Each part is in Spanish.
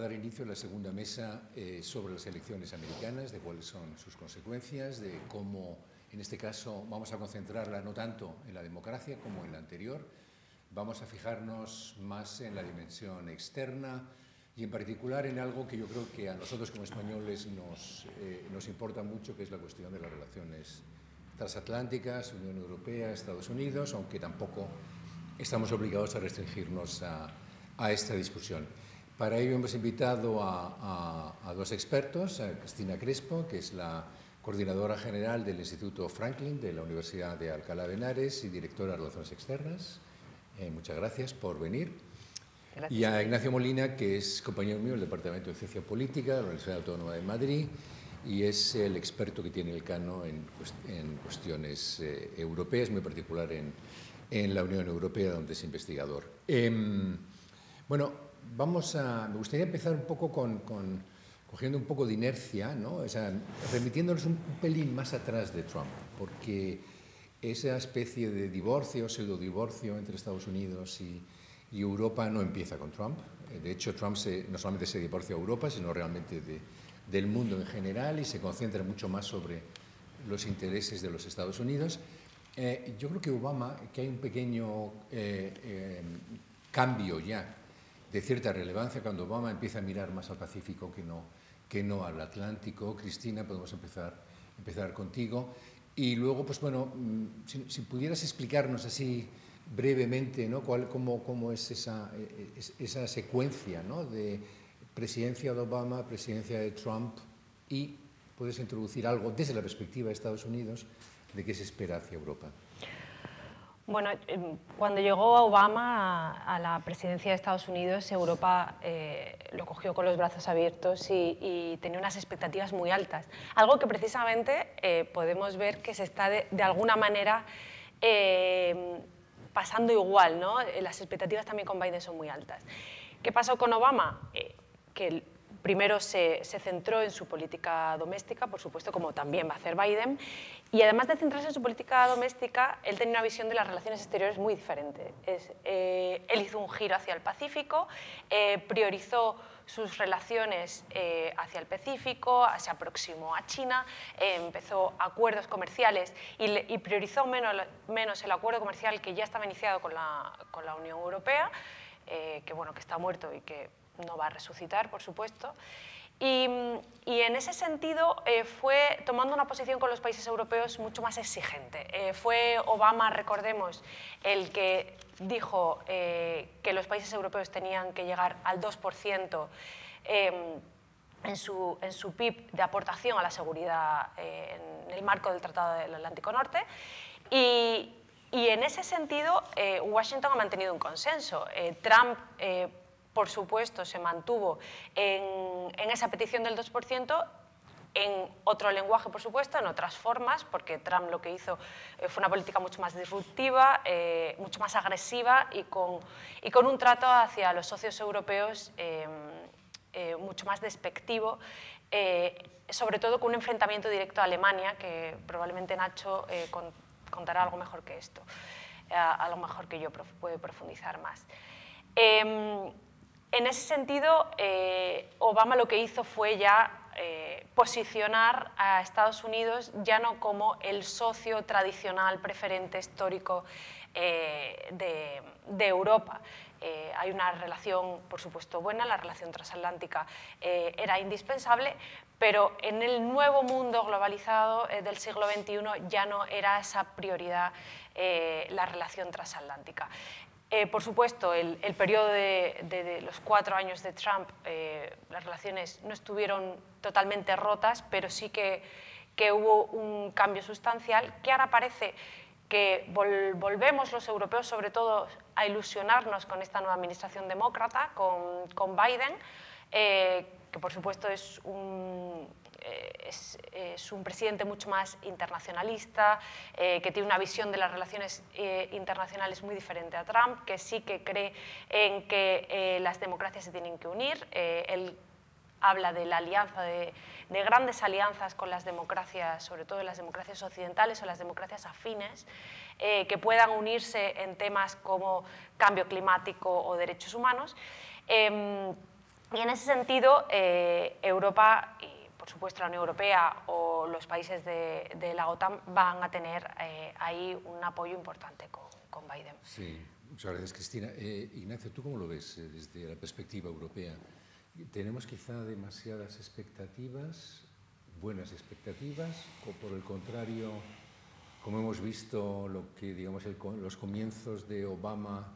dar inicio a la segunda mesa eh, sobre las elecciones americanas, de cuáles son sus consecuencias, de cómo, en este caso, vamos a concentrarla no tanto en la democracia como en la anterior. Vamos a fijarnos más en la dimensión externa y, en particular, en algo que yo creo que a nosotros como españoles nos, eh, importa mucho, que es la cuestión de las relaciones transatlánticas, Unión Europea, Estados Unidos, aunque tampoco estamos obligados a restringirnos a esta discusión. Para ello hemos invitado a, dos expertos, a Cristina Crespo, que es la coordinadora general del Instituto Franklin de la Universidad de Alcalá de Henares y directora de Relaciones Externas. Eh, muchas gracias por venir. Y a Ignacio Molina, que es compañero mío del Departamento de Ciencia Política de la Universidad Autónoma de Madrid y es el experto que tiene el Cano en, cuestiones eh, europeas, muy particular en, la Unión Europea, donde es investigador. Em, bueno, vamos a, me gustaría empezar un poco con, cogiendo un poco de inercia, ¿no? remitiéndonos un, pelín más atrás de Trump, porque esa especie de divorcio, pseudo-divorcio entre Estados Unidos y, Europa no empieza con Trump. Eh, de hecho, Trump no solamente se divorcia de Europa, sino realmente del mundo en general y se concentra mucho más sobre los intereses de los Estados Unidos. Eh, yo creo que Obama, que hay un pequeño eh, cambio ya de cierta relevancia cuando Obama empieza a mirar más al Pacífico que no, que no al Atlántico. Cristina, podemos empezar, empezar contigo. Y luego, pues bueno, mm, si, pudieras explicarnos así brevemente ¿no? cómo, es esa, e, e, esa secuencia de presidencia de Obama, presidencia de Trump y puedes introducir algo desde la perspectiva de Estados Unidos de qué se espera hacia Europa. Bueno, em, cuando llegó Obama a, la presidencia de Estados Unidos, Europa eh, lo cogió con los brazos abiertos y, tenía unas expectativas muy altas. Algo que precisamente eh, podemos ver que se está de, alguna manera em, pasando igual, ¿no? Eh, las expectativas también con Biden son muy altas. ¿Qué pasó con Obama? que primero se, centró en su política doméstica, por supuesto, como también va a hacer Biden, y además de centrarse en su política doméstica, él tenía una visión de las relaciones exteriores muy diferente. Eh, él hizo un giro hacia el Pacífico, eh, priorizó sus relaciones eh, hacia el Pacífico, se aproximó a China, empezó acuerdos comerciales y, priorizó menos, el acuerdo comercial que ya estaba iniciado con la, Unión Europea, que, bueno, que está muerto y que no va a resucitar, por supuesto. Y, en ese sentido eh, fue tomando una posición con los países europeos mucho más exigente. Eh, fue Obama, recordemos, el que dijo eh, que los países europeos tenían que llegar al 2% em, en su, en su, PIB de aportación a la seguridad en el marco del Tratado del Atlántico Norte. Y, en ese sentido, Washington ha mantenido un consenso. Trump por supuesto, se mantuvo en, esa petición del 2% en otro lenguaje, por supuesto, en otras formas, porque Trump lo que hizo eh, fue una política mucho más disruptiva, eh, mucho más agresiva y con, con un trato hacia los socios europeos eh, mucho más despectivo, sobre todo con un enfrentamiento directo a Alemania, que probablemente Nacho contará algo mejor que esto, a, mejor que yo puede profundizar más. Em, en ese sentido, eh, Obama lo que hizo fue ya eh, posicionar a Estados Unidos ya no como el socio tradicional preferente histórico eh, de, Europa. hay una relación, por supuesto, buena, la relación transatlántica era indispensable, pero en el nuevo mundo globalizado del siglo XXI ya no era esa prioridad la relación transatlántica. Eh, por supuesto, el, periodo de, los cuatro años de Trump, eh, las relaciones no estuvieron totalmente rotas, pero sí que, hubo un cambio sustancial que ahora parece que volvemos los europeos sobre todo a ilusionarnos con esta nueva administración demócrata, con, Biden, eh, que por supuesto es un, eh, es, un presidente mucho más internacionalista, eh, que tiene una visión de las relaciones eh, internacionales muy diferente a Trump, que sí que cree en que las democracias se tienen que unir. él habla de la alianza, de, grandes alianzas con las democracias, sobre todo las democracias occidentales o las democracias afines, que puedan unirse en temas como cambio climático o derechos humanos. Em, y en ese sentido, Europa por supuesto, la Unión Europea o los países de, la OTAN van a tener eh, ahí un apoyo importante con, con, Biden. Sí, muchas gracias, Cristina. Eh, Ignacio, ¿tú cómo lo ves eh, desde la perspectiva europea? ¿Tenemos quizá demasiadas expectativas, buenas expectativas, o por el contrario, como hemos visto, lo que, digamos, los comienzos de Obama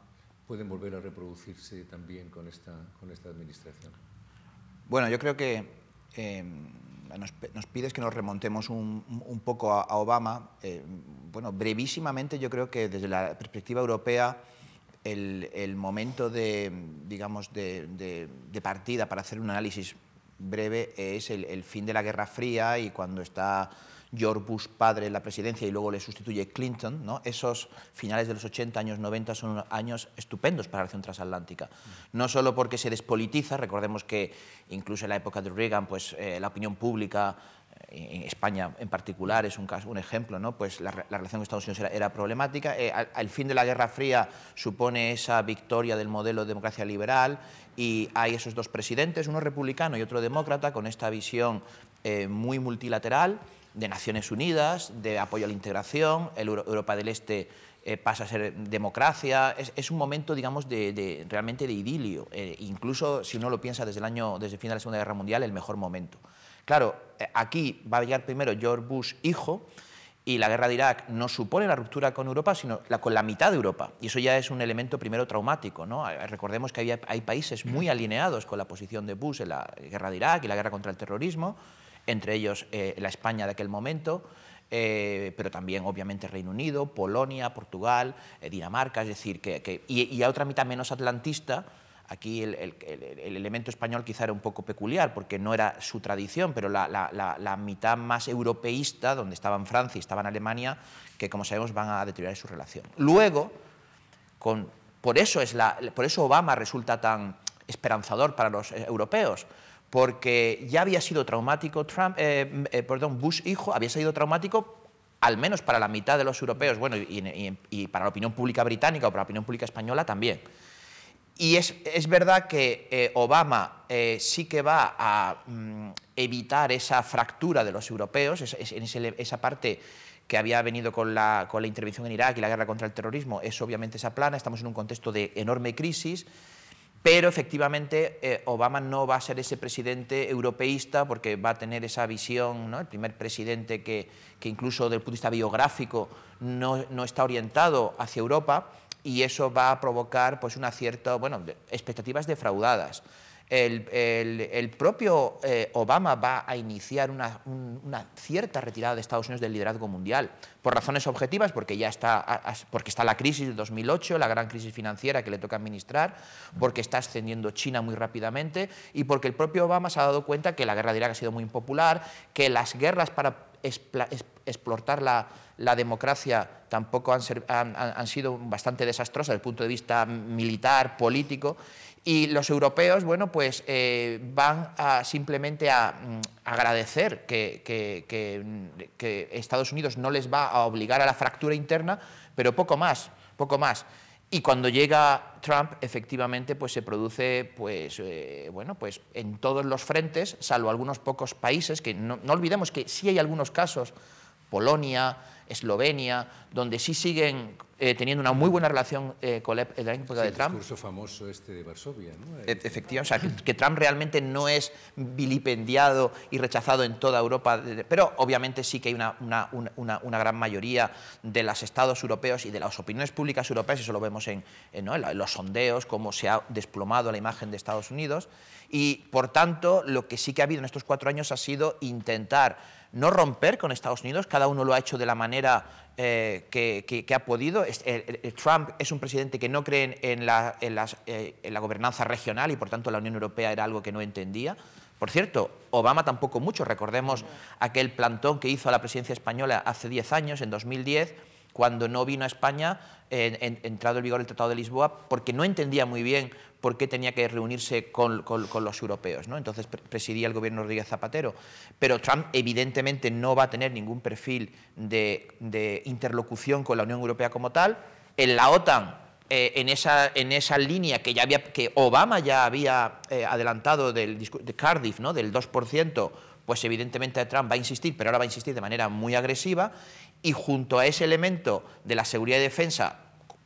pueden volver a reproducirse también con esta, con esta administración? Bueno, yo creo que Em, nos, pides que nos remontemos un, poco a, Obama. Eh, bueno, brevísimamente yo creo que desde la perspectiva europea el, momento de, digamos, de, partida para hacer un análisis breve es el fin de la Guerra Fría y cuando está George Bush padre en la presidencia y luego le sustituye Clinton, ¿no? esos finales de los 80, años 90 son años estupendos para la relación transatlántica. No solo porque se despolitiza, recordemos que incluso en la época de Reagan pues, eh, la opinión pública eh, en España en particular es un, caso, un ejemplo, ¿no? pues la, relación con Estados Unidos era, problemática. Eh, al, fin de la Guerra Fría supone esa victoria del modelo de democracia liberal y hay esos dos presidentes, uno republicano y otro demócrata, con esta visión muy multilateral de Naciones Unidas, de apoyo a la integración, Europa del Este eh, pasa a ser democracia, es, un momento, digamos, de, realmente de idilio, eh, incluso si uno lo piensa desde el año, desde el fin de la Segunda Guerra Mundial, el mejor momento. Claro, eh, aquí va a llegar primero George Bush hijo, y la guerra de Irak no supone la ruptura con Europa, sino la, con la mitad de Europa. Y eso ya es un elemento primero traumático. Recordemos que hay, hay países muy alineados con la posición de Bush en la guerra de Irak y la guerra contra el terrorismo, entre ellos eh, la España de aquel momento, eh, pero también obviamente Reino Unido, Polonia, Portugal, eh, Dinamarca, es decir, que, y, a otra mitad menos atlantista. Aquí el, elemento español quizá era un poco peculiar, porque no era su tradición, pero la, mitad más europeísta, donde estaban Francia y estaban Alemania, que como sabemos van a deteriorar su relación. Luego, con, por, eso es por eso Obama resulta tan esperanzador para los europeos, porque ya había sido traumático Trump, eh, eh, Bush hijo, había sido traumático al menos para la mitad de los europeos, y, para la opinión pública británica o para la opinión pública española también. Y es, verdad que eh, Obama sí que va a mm, evitar esa fractura de los europeos, esa parte que había venido con la, intervención en Irak y la guerra contra el terrorismo, es obviamente esa plana, estamos en un contexto de enorme crisis pero efectivamente eh, Obama no va a ser ese presidente europeísta porque va a tener esa visión, el primer presidente que, incluso del punto de vista biográfico no, está orientado hacia Europa y eso va a provocar pues, una cierta, bueno, expectativas defraudadas. El, propio eh, Obama va a iniciar una, cierta retirada de Estados Unidos del liderazgo mundial, por razones objetivas, porque ya está, porque está la crisis de 2008, la gran crisis financiera que le toca administrar, porque está ascendiendo China muy rápidamente y porque el propio Obama se ha dado cuenta que la guerra de Irak ha sido muy impopular, que las guerras para explotar la, democracia tampoco han, sido bastante desastrosas desde el punto de vista militar, político, y los europeos, bueno, pues eh, van a simplemente a mm, agradecer mm, que, Estados Unidos no les va a obligar a la fractura interna, pero poco más, poco más. Y cuando llega Trump, efectivamente, pues se produce, pues, eh, bueno, pues en todos los frentes, salvo algunos pocos países, que no, no olvidemos que sí hay algunos casos, Polonia, Eslovenia, donde sí siguen eh, teniendo una muy buena relación eh, con la, época de Trump. El discurso famoso este de Varsovia, ¿no? E, e, efectivamente, o sea, que, Trump realmente no es vilipendiado y rechazado en toda Europa, pero obviamente sí que hay una, una, una, una gran mayoría de los estados europeos y de las opiniones públicas europeas, eso lo vemos en, en los sondeos, cómo se ha desplomado la imagen de Estados Unidos, y por tanto, lo que sí que ha habido en estos cuatro años ha sido intentar no romper con Estados Unidos, cada uno lo ha hecho de la manera eh, que, ha podido. Trump es un presidente que no cree en la, eh, en la gobernanza regional y por tanto la Unión Europea era algo que no entendía. Por cierto, Obama tampoco mucho, recordemos aquel plantón que hizo a la presidencia española hace 10 años, en 2010 cuando no vino a España, entrado en vigor el Tratado de Lisboa, porque no entendía muy bien por qué tenía que reunirse con, los europeos. ¿no? Entonces presidía el gobierno Rodríguez Zapatero. Pero Trump evidentemente no va a tener ningún perfil de, interlocución con la Unión Europea como tal. En la OTAN eh, en, esa, en esa línea que, ya había, que Obama ya había eh, adelantado del, de Cardiff, ¿no? del 2%, pues evidentemente Trump va a insistir, pero ahora va a insistir de manera muy agresiva y junto a ese elemento de la seguridad y defensa,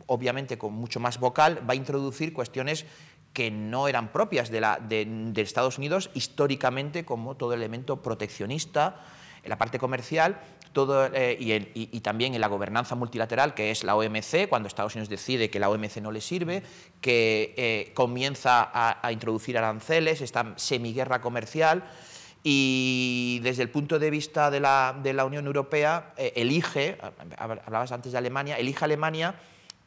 obviamente con mucho más vocal, va a introducir cuestiones que no eran propias de, la, de, Estados Unidos históricamente como todo elemento proteccionista, en la parte comercial todo, eh, y, también en la gobernanza multilateral, que es la OMC, cuando Estados Unidos decide que la OMC no le sirve, que eh, comienza a, a, introducir aranceles, esta semiguerra comercial y desde el punto de vista de la, Unión Europea, eh, elige, hablabas antes de Alemania, elige Alemania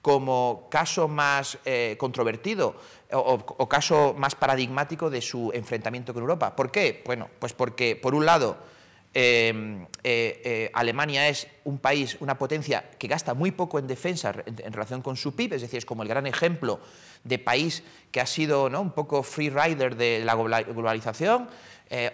como caso más eh, controvertido o, caso más paradigmático de su enfrentamiento con Europa. ¿Por qué? Bueno, pues porque, por un lado, Em, eh, eh, Alemania es un país, una potencia que gasta muy poco en defensa en, relación con su PIB, es decir, es como el gran ejemplo de país que ha sido ¿no? un poco free rider de la globalización. Eh,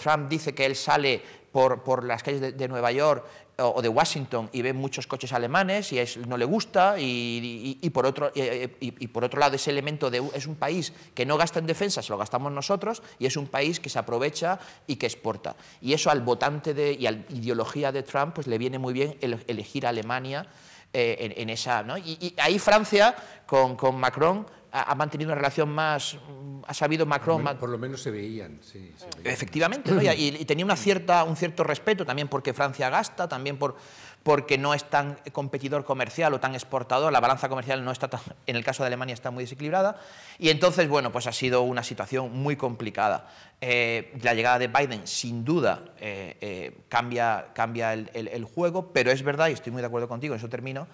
Trump dice que él sale por, las calles de, Nueva York o, de Washington y ve muchos coches alemanes y no le gusta y, por otro, y, por otro lado ese elemento de es un país que no gasta en defensa, se lo gastamos nosotros y es un país que se aprovecha y que exporta. Y eso al votante de, y a la ideología de Trump pues le viene muy bien elegir a Alemania eh, en, esa... y ahí Francia con, con Macron ha, mantenido una relación más, mm, ha sabido Macron... Por, lo menos se veían, sí. Efectivamente, y, tenía una cierta, un cierto respeto también porque Francia gasta, también por, porque no es tan competidor comercial o tan exportador, la balanza comercial no está tan, en el caso de Alemania está muy desequilibrada, y entonces, bueno, pues ha sido una situación muy complicada. Eh, la llegada de Biden, sin duda, eh, eh, cambia, cambia el, el juego, pero es verdad, y estoy muy de acuerdo contigo, en eso termino,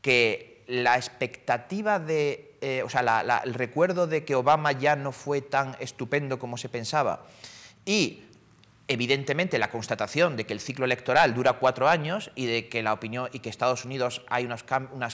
que la expectativa de, eh, o sea, el recuerdo de que Obama ya no fue tan estupendo como se pensaba y evidentemente la constatación de que el ciclo electoral dura cuatro años y de que la opinión y que Estados Unidos hay unos,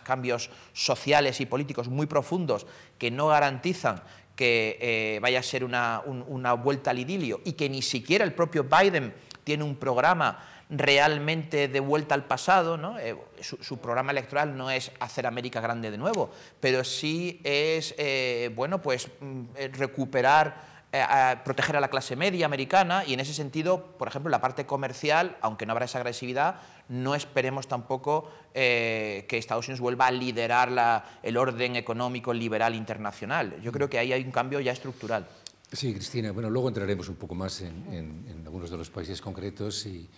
cambios sociales y políticos muy profundos que no garantizan que eh, vaya a ser una, una, vuelta al idilio y que ni siquiera el propio Biden tiene un programa realmente de vuelta al pasado, eh, su, programa electoral no es hacer América grande de nuevo, pero sí es, eh, bueno, pues mm, eh, recuperar a proteger a la clase media americana y en ese sentido, por ejemplo, la parte comercial, aunque no habrá esa agresividad, no esperemos tampoco que Estados Unidos vuelva a liderar la, el orden económico liberal internacional. Yo creo que ahí hay un cambio ya estructural. Sí, Cristina. Bueno, luego entraremos un poco más en, en algunos de los países concretos y,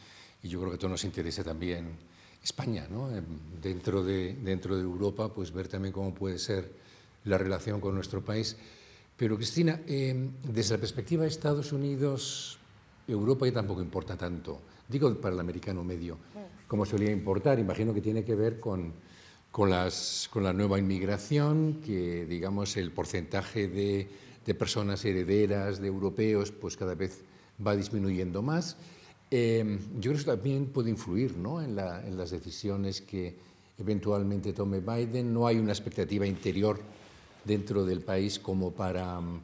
y yo creo que a todos nos interesa también España, ¿no? Eh, dentro, de, dentro de Europa, pues ver también cómo puede ser la relación con nuestro país. Pero Cristina, eh, desde la perspectiva de Estados Unidos, Europa ya tampoco importa tanto, digo para el americano medio, como solía importar, imagino que tiene que ver con, con, las, con la nueva inmigración, que digamos el porcentaje de, de personas herederas de europeos pues cada vez va disminuyendo más Em, yo creo que también puede influir ¿no? en, las decisiones que eventualmente tome Biden. No hay una expectativa interior dentro del país como para, mm,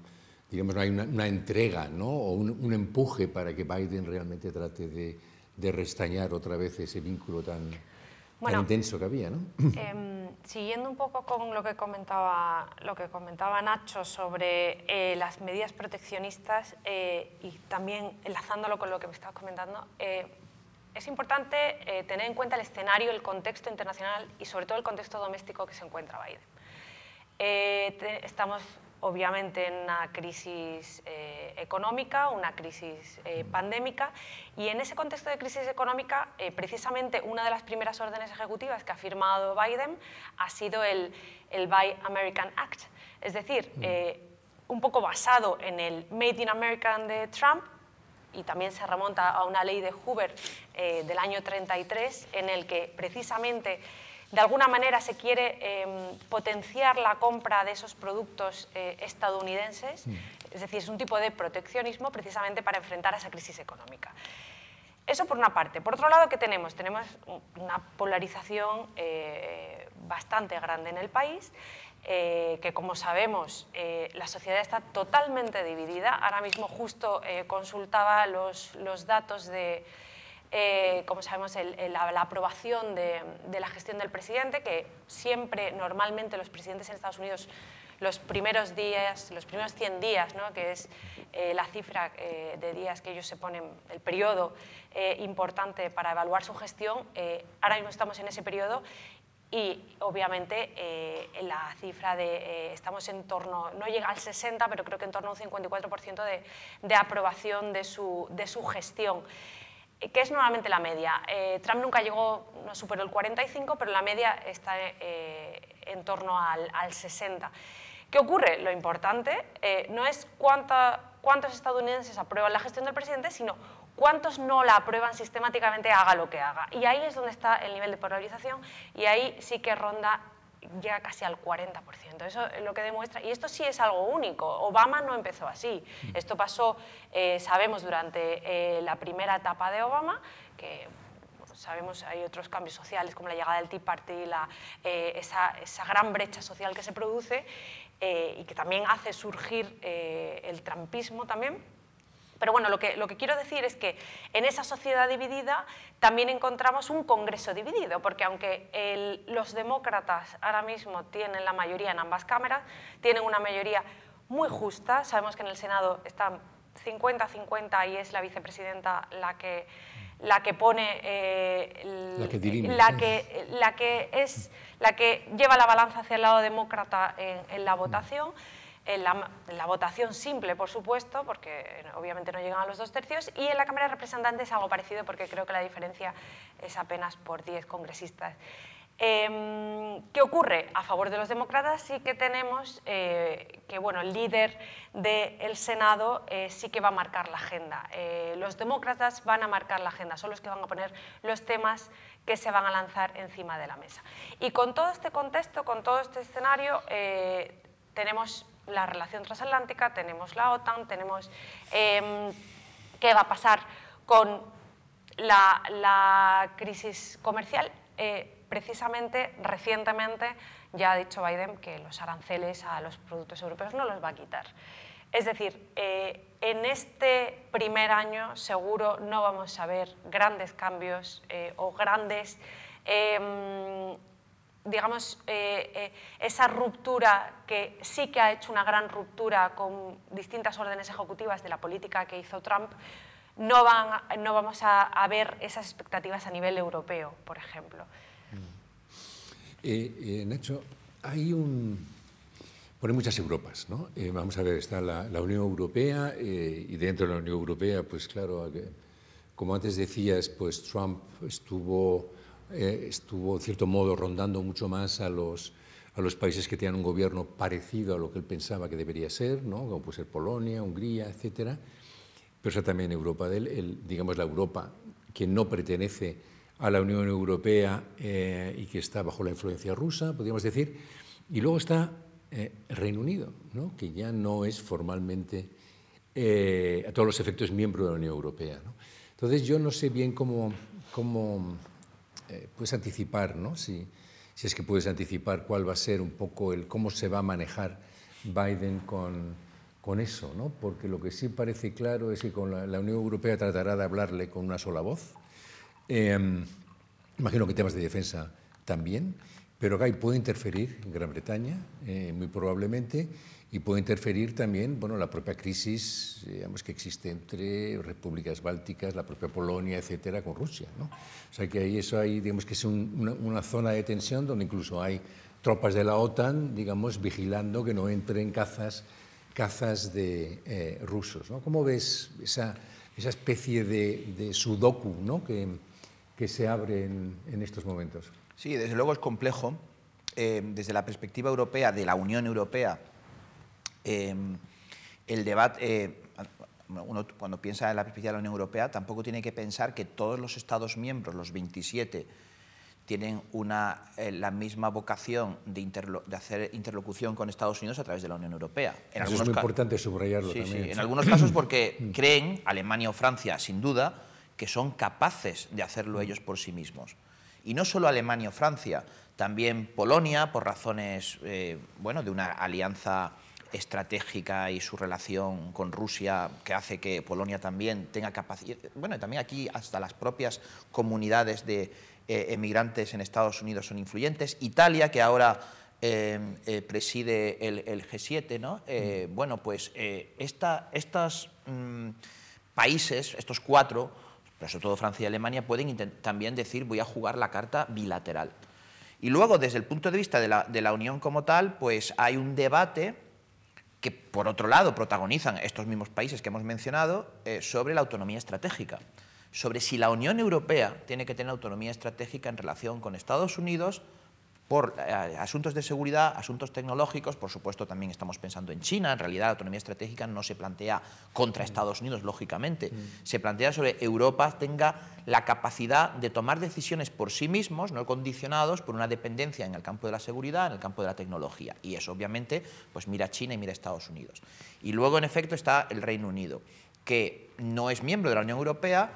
digamos, no hay una, entrega ¿no? o un, empuje para que Biden realmente trate de, de restañar otra vez ese vínculo tan, bueno, intenso que había, ¿no? Em, siguiendo un poco con lo que comentaba, lo que comentaba Nacho sobre eh, las medidas proteccionistas eh, y también enlazándolo con lo que me estabas comentando, eh, es importante tener en cuenta el escenario, el contexto internacional y sobre todo el contexto doméstico que se encuentra Biden. estamos obviamente en una crisis eh, económica, una crisis eh, pandémica, y en ese contexto de crisis económica, eh, precisamente una de las primeras órdenes ejecutivas que ha firmado Biden ha sido el, Buy American Act, es decir, mm. un poco basado en el Made in America de Trump, y también se remonta a una ley de Hoover del año 33 en el que precisamente de alguna manera se quiere em, potenciar la compra de esos productos eh, estadounidenses, mm. es decir, es un tipo de proteccionismo precisamente para enfrentar a esa crisis económica. Eso por una parte. Por otro lado, ¿qué tenemos? Tenemos una polarización eh, bastante grande en el país, eh, que como sabemos la sociedad está totalmente dividida. Ahora mismo justo consultaba los datos de eh, como sabemos, la, aprobación de, la gestión del presidente, que siempre, normalmente, los presidentes en Estados Unidos, los primeros días, los primeros 100 días, que es eh, la cifra eh, de días que ellos se ponen, el periodo importante para evaluar su gestión, ahora mismo estamos en ese periodo y obviamente la cifra de estamos en torno, no llega al 60, pero creo que en torno a un 54% de, aprobación de su, de su gestión. ¿Qué es normalmente la media? Eh, Trump nunca llegó, no superó el 45, pero la media está eh, en torno al, 60. ¿Qué ocurre? Lo importante eh, no es cuántos estadounidenses aprueban la gestión del presidente, sino cuántos no la aprueban sistemáticamente, haga lo que haga. Y ahí es donde está el nivel de polarización y ahí sí que ronda llega casi al 40%. Eso es lo que demuestra, y esto sí es algo único, Obama no empezó así, mm. esto pasó, eh, sabemos, durante eh, la primera etapa de Obama, que sabemos hay otros cambios sociales como la llegada del Tea Party, la, eh, esa, esa, gran brecha social que se produce y que también hace surgir el trampismo también, pero bueno, lo que, lo que quiero decir es que en esa sociedad dividida también encontramos un Congreso dividido, porque aunque los demócratas ahora mismo tienen la mayoría en ambas cámaras, tienen una mayoría muy justa, sabemos que en el Senado están 50-50 y es la vicepresidenta la que, pone eh, la, que la, que la que lleva la balanza hacia el lado demócrata en, la votación en la, votación simple, por supuesto, porque obviamente no llegan a los dos tercios, y en la Cámara de Representantes algo parecido, porque creo que la diferencia es apenas por diez congresistas. Em, ¿Qué ocurre? A favor de los demócratas sí que tenemos eh, que bueno, el líder del Senado eh, sí que va a marcar la agenda. Eh, los demócratas van a marcar la agenda, son los que van a poner los temas que se van a lanzar encima de la mesa. Y con todo este contexto, con todo este escenario, tenemos la relación transatlántica, tenemos la OTAN, tenemos em, qué va a pasar con la, crisis comercial. Eh, precisamente recientemente ya ha dicho Biden que los aranceles a los productos europeos no los va a quitar. Es decir, eh, en este primer año seguro no vamos a ver grandes cambios eh, o grandes em, digamos, eh, eh, esa ruptura que sí que ha hecho una gran ruptura con distintas órdenes ejecutivas de la política que hizo Trump, no, van, no vamos a, ver esas expectativas a nivel europeo, por ejemplo. Mm. Eh, Nacho, hay un... pone muchas Europas, ¿no? vamos a ver, está la, la Unión Europea y dentro de la Unión Europea, pues claro, como antes decías, pues Trump estuvo eh, estuvo, en cierto modo, rondando mucho más a los, a los países que tenían un gobierno parecido a lo que él pensaba que debería ser, ¿no? como puede ser Polonia, Hungría, etc. Pero está también Europa de él, digamos la Europa que no pertenece a la Unión Europea eh, y que está bajo la influencia rusa, podríamos decir. Y luego está eh, Reino Unido, que ya no es formalmente, a todos los efectos, miembro de la Unión Europea. Entonces yo no sé bien cómo, cómo eh, puedes anticipar, ¿no? Si, es que puedes anticipar cuál va a ser un poco el cómo se va a manejar Biden con, eso, ¿no? Porque lo que sí parece claro es que con la, Unión Europea tratará de hablarle con una sola voz. Em, imagino que temas de defensa también, pero acá puede interferir Gran Bretaña, eh, muy probablemente, y puede interferir también bueno, la propia crisis digamos, que existe entre repúblicas bálticas, la propia Polonia, etcétera, con Rusia. ¿no? O sea que ahí eso hay, digamos que es una, zona de tensión donde incluso hay tropas de la OTAN, digamos, vigilando que no entren cazas, cazas de eh, rusos. ¿no? ¿Cómo ves esa, especie de, sudoku ¿no? que, que, se abre en, estos momentos? Sí, desde luego es complejo. Eh, desde la perspectiva europea, de la Unión Europea, Em, el debate, eh, uno cuando piensa en la perspectiva de la Unión Europea, tampoco tiene que pensar que todos los Estados miembros, los 27, tienen una, eh, la misma vocación de, de, hacer interlocución con Estados Unidos a través de la Unión Europea. es muy importante subrayarlo también. en algunos casos porque mm. creen, Alemania o Francia sin duda, que son capaces de hacerlo mm. ellos por sí mismos. Y no solo Alemania o Francia, también Polonia, por razones eh, bueno, de una alianza estratégica y su relación con Rusia, que hace que Polonia también tenga capacidad, bueno, también aquí hasta las propias comunidades de eh, emigrantes en Estados Unidos son influyentes, Italia, que ahora eh, eh, preside el, G7, ¿no? Mm. Bueno, pues esta, estos mm, países, estos cuatro, pero sobre todo Francia y Alemania, pueden también decir voy a jugar la carta bilateral. Y luego, desde el punto de vista de la, de la Unión como tal, pues hay un debate que por otro lado protagonizan estos mismos países que hemos mencionado eh, sobre la autonomía estratégica, sobre si la Unión Europea tiene que tener autonomía estratégica en relación con Estados Unidos, por eh, asuntos de seguridad, asuntos tecnológicos, por supuesto también estamos pensando en China, en realidad la autonomía estratégica no se plantea contra mm. Estados Unidos, lógicamente, mm. se plantea sobre Europa tenga la capacidad de tomar decisiones por sí mismos, no condicionados por una dependencia en el campo de la seguridad, en el campo de la tecnología, y eso obviamente pues mira China y mira Estados Unidos. Y luego en efecto está el Reino Unido, que no es miembro de la Unión Europea,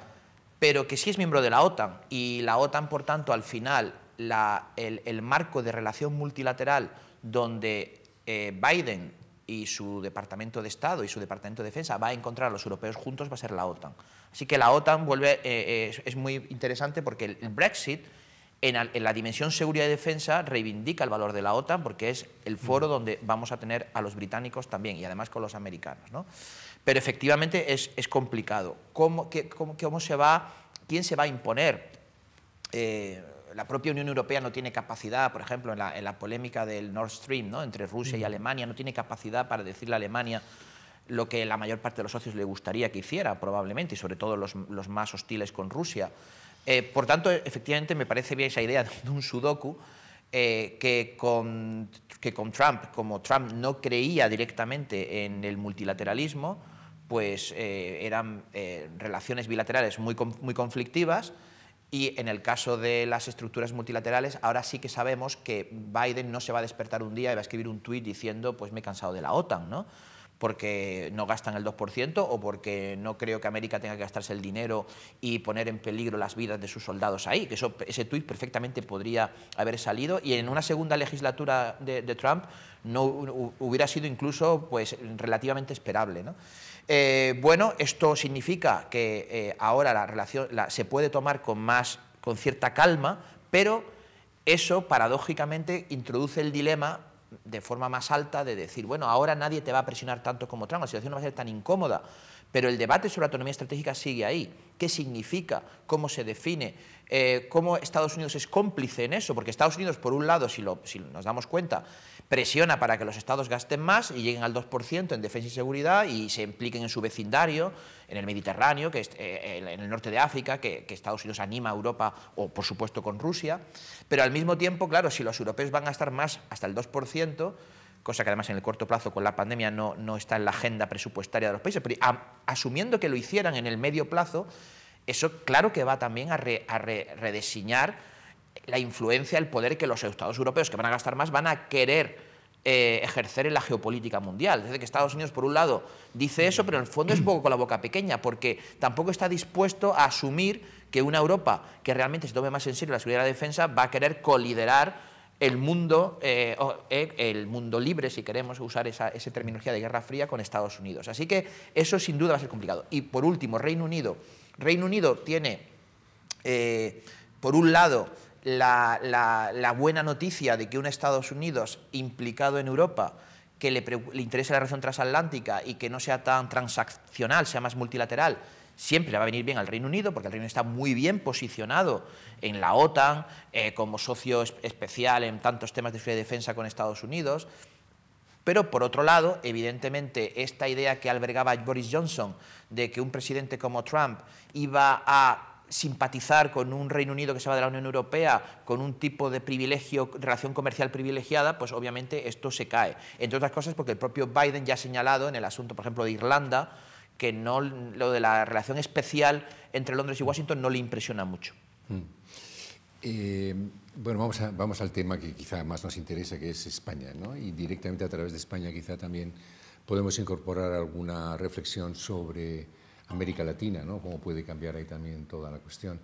pero que sí es miembro de la OTAN, y la OTAN por tanto al final la, el, marco de relación multilateral donde eh, Biden y su Departamento de Estado y su Departamento de Defensa va a encontrar a los europeos juntos va a ser la OTAN. Así que la OTAN vuelve, eh, eh, es, muy interesante porque el, Brexit en, la dimensión seguridad y defensa reivindica el valor de la OTAN porque es el foro mm. donde vamos a tener a los británicos también y además con los americanos. ¿no? Pero efectivamente es, es complicado. ¿Cómo, qué, ¿Cómo se va? ¿Quién se va a imponer? Eh, la propia Unión Europea no tiene capacidad, por ejemplo, en la, polémica del Nord Stream, ¿no? entre Rusia y Alemania, no tiene capacidad para decirle a Alemania lo que la mayor parte de los socios le gustaría que hiciera, probablemente, y sobre todo los, más hostiles con Rusia. Eh, por tanto, efectivamente, me parece bien esa idea de un sudoku eh, que, con, Trump, como Trump no creía directamente en el multilateralismo, pues eh, eran relaciones bilaterales muy conflictivas y en el caso de las estructuras multilaterales, ahora sí que sabemos que Biden no se va a despertar un día y va a escribir un tuit diciendo, pues me he cansado de la OTAN, ¿no? porque no gastan el 2% o porque no creo que América tenga que gastarse el dinero y poner en peligro las vidas de sus soldados ahí, que eso, ese tuit perfectamente podría haber salido y en una segunda legislatura de, Trump no hubiera sido incluso pues, relativamente esperable. Eh, bueno, esto significa que eh, ahora la relación se puede tomar con, más, con cierta calma, pero eso paradójicamente introduce el dilema de forma más alta de decir, bueno, ahora nadie te va a presionar tanto como Trump, la situación no va a ser tan incómoda, pero el debate sobre autonomía estratégica sigue ahí. ¿Qué significa? ¿Cómo se define? Eh, ¿Cómo Estados Unidos es cómplice en eso? Porque Estados Unidos, por un lado, si, si nos damos cuenta, presiona para que los estados gasten más y lleguen al 2% en defensa y seguridad y se impliquen en su vecindario, en el Mediterráneo, que eh, eh, en el norte de África, que, Estados Unidos anima a Europa, o por supuesto con Rusia. Pero al mismo tiempo, claro, si los europeos van a gastar más hasta el 2%, cosa que además en el corto plazo con la pandemia no, no está en la agenda presupuestaria de los países, pero asumiendo que lo hicieran en el medio plazo, eso claro que va también a, redeseñar la influencia, el poder que los Estados europeos que van a gastar más van a querer eh, ejercer en la geopolítica mundial. Desde que Estados Unidos, por un lado, dice eso, pero en el fondo es un poco con la boca pequeña, porque tampoco está dispuesto a asumir que una Europa que realmente se tome más en serio la seguridad y la defensa va a querer coliderar el mundo, eh, eh, el mundo libre, si queremos usar esa, terminología de Guerra Fría, con Estados Unidos. Así que eso sin duda va a ser complicado. Y por último, Reino Unido. Reino Unido tiene, por un lado, la, buena noticia de que un Estados Unidos implicado en Europa, que le, interese la relación transatlántica y que no sea tan transaccional, sea más multilateral, siempre va a venir bien al Reino Unido, porque el Reino Unido está muy bien posicionado en la OTAN, eh, como socio especial en tantos temas de seguridad y defensa con Estados Unidos. Pero, por otro lado, evidentemente, esta idea que albergaba Boris Johnson de que un presidente como Trump iba a simpatizar con un Reino Unido que se va de la Unión Europea con un tipo de privilegio, relación comercial privilegiada, pues obviamente esto se cae. Entre otras cosas porque el propio Biden ya ha señalado en el asunto, por ejemplo, de Irlanda, que no, lo de la relación especial entre Londres y Washington no le impresiona mucho. Mm. Eh, bueno, vamos, vamos al tema que quizá más nos interesa, que es España, ¿no? Y directamente a través de España quizá también podemos incorporar alguna reflexión sobre América Latina, ¿no? Cómo puede cambiar ahí también toda la cuestión.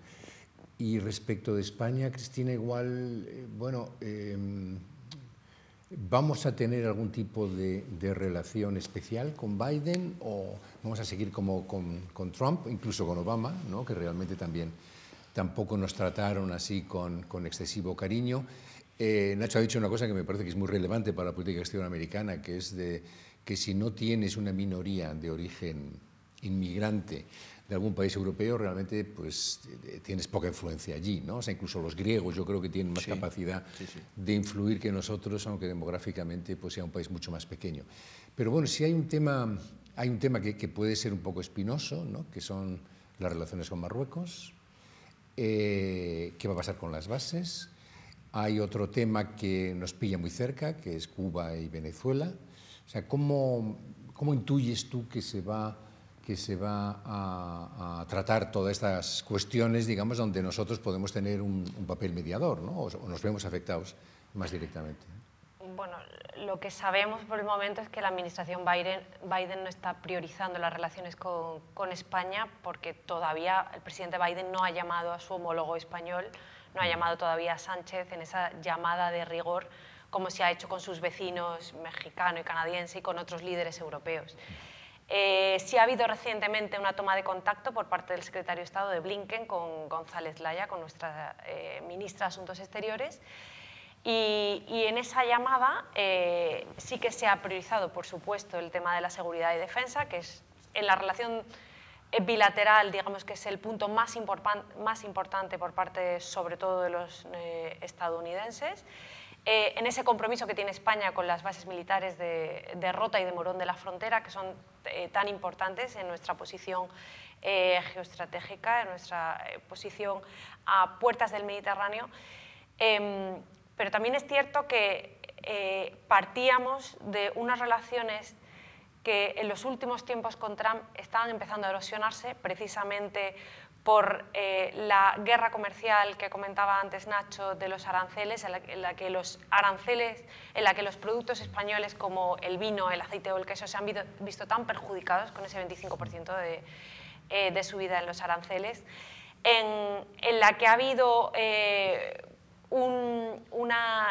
Y respecto de España, Cristina, igual, eh, bueno, em, ¿vamos a tener algún tipo de, relación especial con Biden o vamos a seguir como con, Trump, incluso con Obama, ¿no? que realmente también tampoco nos trataron así con, excesivo cariño? Eh, Nacho ha dicho una cosa que me parece que es muy relevante para la política exterior americana, que es de que si no tienes una minoría de origen inmigrante de algún país europeo, realmente pues, eh, tienes poca influencia allí. ¿no? O sea, incluso los griegos yo creo que tienen más capacidad de influir que nosotros, aunque demográficamente pues, sea un país mucho más pequeño. Pero bueno, si hay un tema, hay un tema que, puede ser un poco espinoso, ¿no? que son las relaciones con Marruecos, eh, qué va a pasar con las bases. Hay otro tema que nos pilla muy cerca, que es Cuba y Venezuela. O sea, ¿cómo, cómo intuyes tú que se va que se va a, tratar todas estas cuestiones, digamos, donde nosotros podemos tener un, papel mediador, ¿no? o, nos vemos afectados más directamente. Bueno, lo que sabemos por el momento es que la administración Biden, Biden no está priorizando las relaciones con, con España porque todavía el presidente Biden no ha llamado a su homólogo español, no ha mm. llamado todavía a Sánchez en esa llamada de rigor como se ha hecho con sus vecinos mexicano y canadiense y con otros líderes europeos. Mm. Eh, sí ha habido recientemente una toma de contacto por parte del secretario de Estado de Blinken con González Laya, con nuestra eh, ministra de Asuntos Exteriores, y, en esa llamada eh, sí que se ha priorizado, por supuesto, el tema de la seguridad y defensa, que es en la relación bilateral, digamos que es el punto más importante por parte, sobre todo, de los estadounidenses. Eh, en ese compromiso que tiene España con las bases militares de, Rota y de Morón de la Frontera, que son eh, tan importantes en nuestra posición eh, geoestratégica, en nuestra posición a puertas del Mediterráneo. Em, pero también es cierto que partíamos de unas relaciones que en los últimos tiempos con Trump estaban empezando a erosionarse precisamente por eh, la guerra comercial que comentaba antes Nacho de los aranceles, en la, que los aranceles, en la que los productos españoles como el vino, el aceite o el queso se han visto, tan perjudicados con ese 25% de, eh, de, subida en los aranceles, en, la que ha habido eh, una,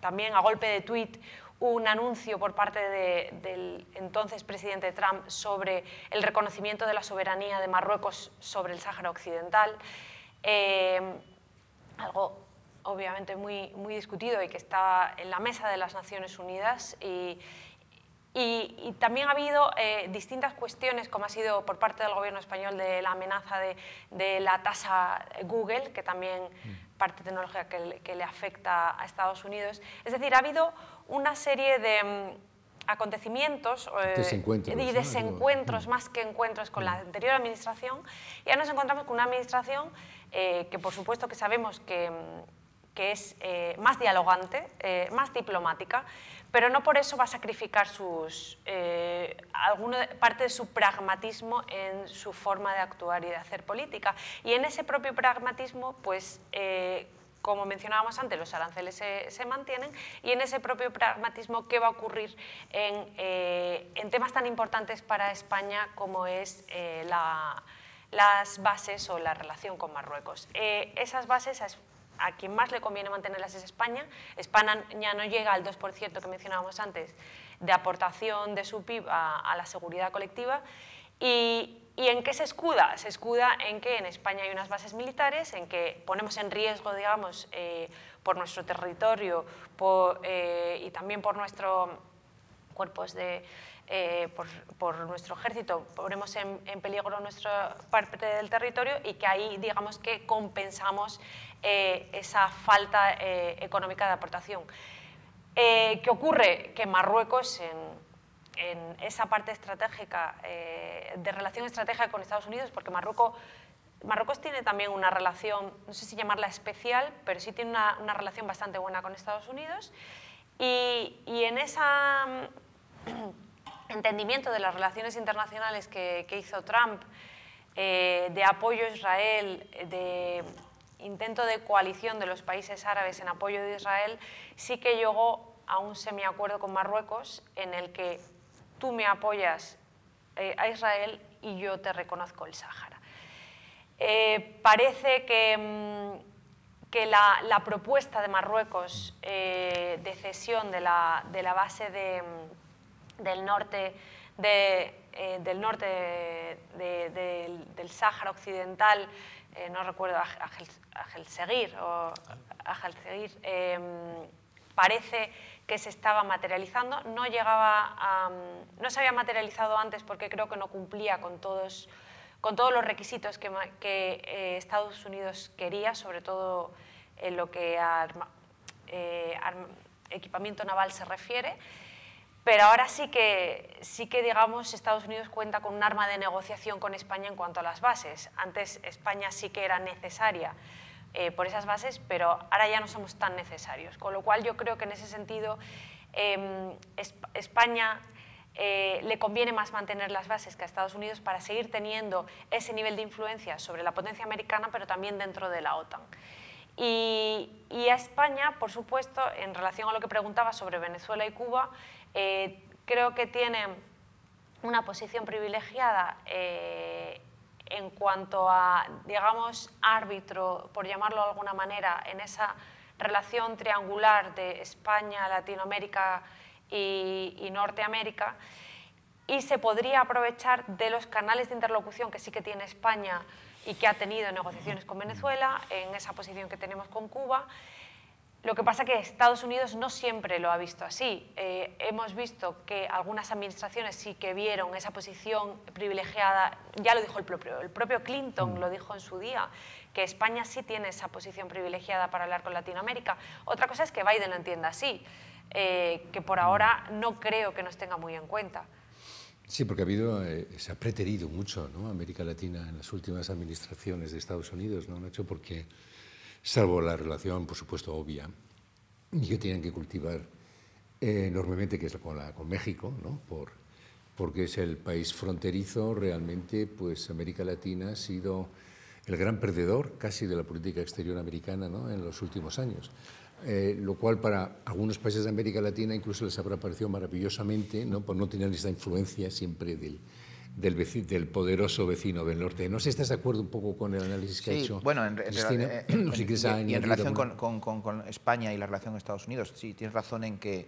también a golpe de tuit un anuncio por parte del entonces presidente Trump sobre el reconocimiento de la soberanía de Marruecos sobre el Sáhara Occidental, eh, algo obviamente muy, muy discutido y que está en la mesa de las Naciones Unidas y y, también ha habido eh, distintas cuestiones, como ha sido por parte del gobierno español de la amenaza de, la tasa Google, que también mm. parte tecnológica que, le afecta a Estados Unidos. Es decir, ha habido una serie de mm, acontecimientos eh, y desencuentros, más que encuentros con la mm. anterior administración. Y ahora nos encontramos con una administración eh, que, por supuesto, que sabemos que es más dialogante, más diplomática, pero no por eso va a sacrificar sus, eh, alguna parte de su pragmatismo en su forma de actuar y de hacer política. Y en ese propio pragmatismo, pues... Eh, como mencionábamos antes, los aranceles se, mantienen y en ese propio pragmatismo qué va a ocurrir en, eh, temas tan importantes para España como es las bases o la relación con Marruecos. esas bases a a quien más le conviene mantenerlas es España. España ya no llega al 2% que mencionábamos antes de aportación de su PIB a, la seguridad colectiva. Y, en qué se escuda? Se escuda en que en España hay unas bases militares, en que ponemos en riesgo, digamos, eh, por nuestro territorio eh, y también por nuestros cuerpos de, eh, por, nuestro ejército, ponemos en, peligro nuestra parte del territorio y que ahí digamos que compensamos eh, esa falta eh, económica de aportación. ¿Qué ocurre? Que Marruecos en, esa parte estratégica, de relación estratégica con Estados Unidos, porque Marruecos tiene también una relación, no sé si llamarla especial, pero sí tiene una, relación bastante buena con Estados Unidos. Y, y en esa entendimiento de las relaciones internacionales que, hizo Trump, eh, de apoyo a Israel, de intento de coalición de los países árabes en apoyo de Israel, sí que llegó a un semiacuerdo con Marruecos en el que tú me apoyas eh, a Israel y yo te reconozco el Sáhara. Eh, parece que, mm, que la, propuesta de Marruecos de cesión de la base de mm, del norte, eh, del, norte Sáhara Occidental, eh, no recuerdo, Seguir o em, parece que se estaba materializando, no llegaba no se había materializado antes porque creo que no cumplía con todos, los requisitos que, eh, Estados Unidos quería, sobre todo en lo que a equipamiento naval se refiere. Pero ahora sí que, sí que, digamos, Estados Unidos cuenta con un arma de negociación con España en cuanto a las bases. Antes España sí que era necesaria eh, por esas bases, pero ahora ya no somos tan necesarios. Con lo cual yo creo que en ese sentido em, eh, España le conviene más mantener las bases que a Estados Unidos para seguir teniendo ese nivel de influencia sobre la potencia americana, pero también dentro de la OTAN. y a España, por supuesto, en relación a lo que preguntaba sobre Venezuela y Cuba, eh, creo que tiene una posición privilegiada eh, en cuanto a, digamos, árbitro, por llamarlo de alguna manera, en esa relación triangular de España, Latinoamérica y, y Norteamérica y se podría aprovechar de los canales de interlocución que sí que tiene España y que ha tenido negociaciones con Venezuela, en esa posición que tenemos con Cuba, lo que pasa es que Estados Unidos no siempre lo ha visto así. Eh, hemos visto que algunas administraciones sí que vieron esa posición privilegiada, ya lo dijo el propio, el propio Clinton mm. lo dijo en su día, que España sí tiene esa posición privilegiada para hablar con Latinoamérica. Otra cosa es que Biden lo entienda así, eh, que por ahora no creo que nos tenga muy en cuenta. Sí, porque ha habido, eh, se ha preterido mucho ¿no? América Latina en las últimas administraciones de Estados Unidos, ¿no, Nacho? Porque salvo la relación, por supuesto, obvia y que tienen que cultivar eh, enormemente, que es con, México, porque es el país fronterizo, realmente, pues América Latina ha sido el gran perdedor casi de la política exterior americana en los últimos años. Eh, lo cual para algunos países de América Latina incluso les habrá parecido maravillosamente, ¿no? por no tener esa influencia siempre del, del, poderoso vecino del norte. No sé si estás de acuerdo un poco con el análisis que ha hecho bueno, en, relación con, España y la relación con Estados Unidos, sí, tienes razón en que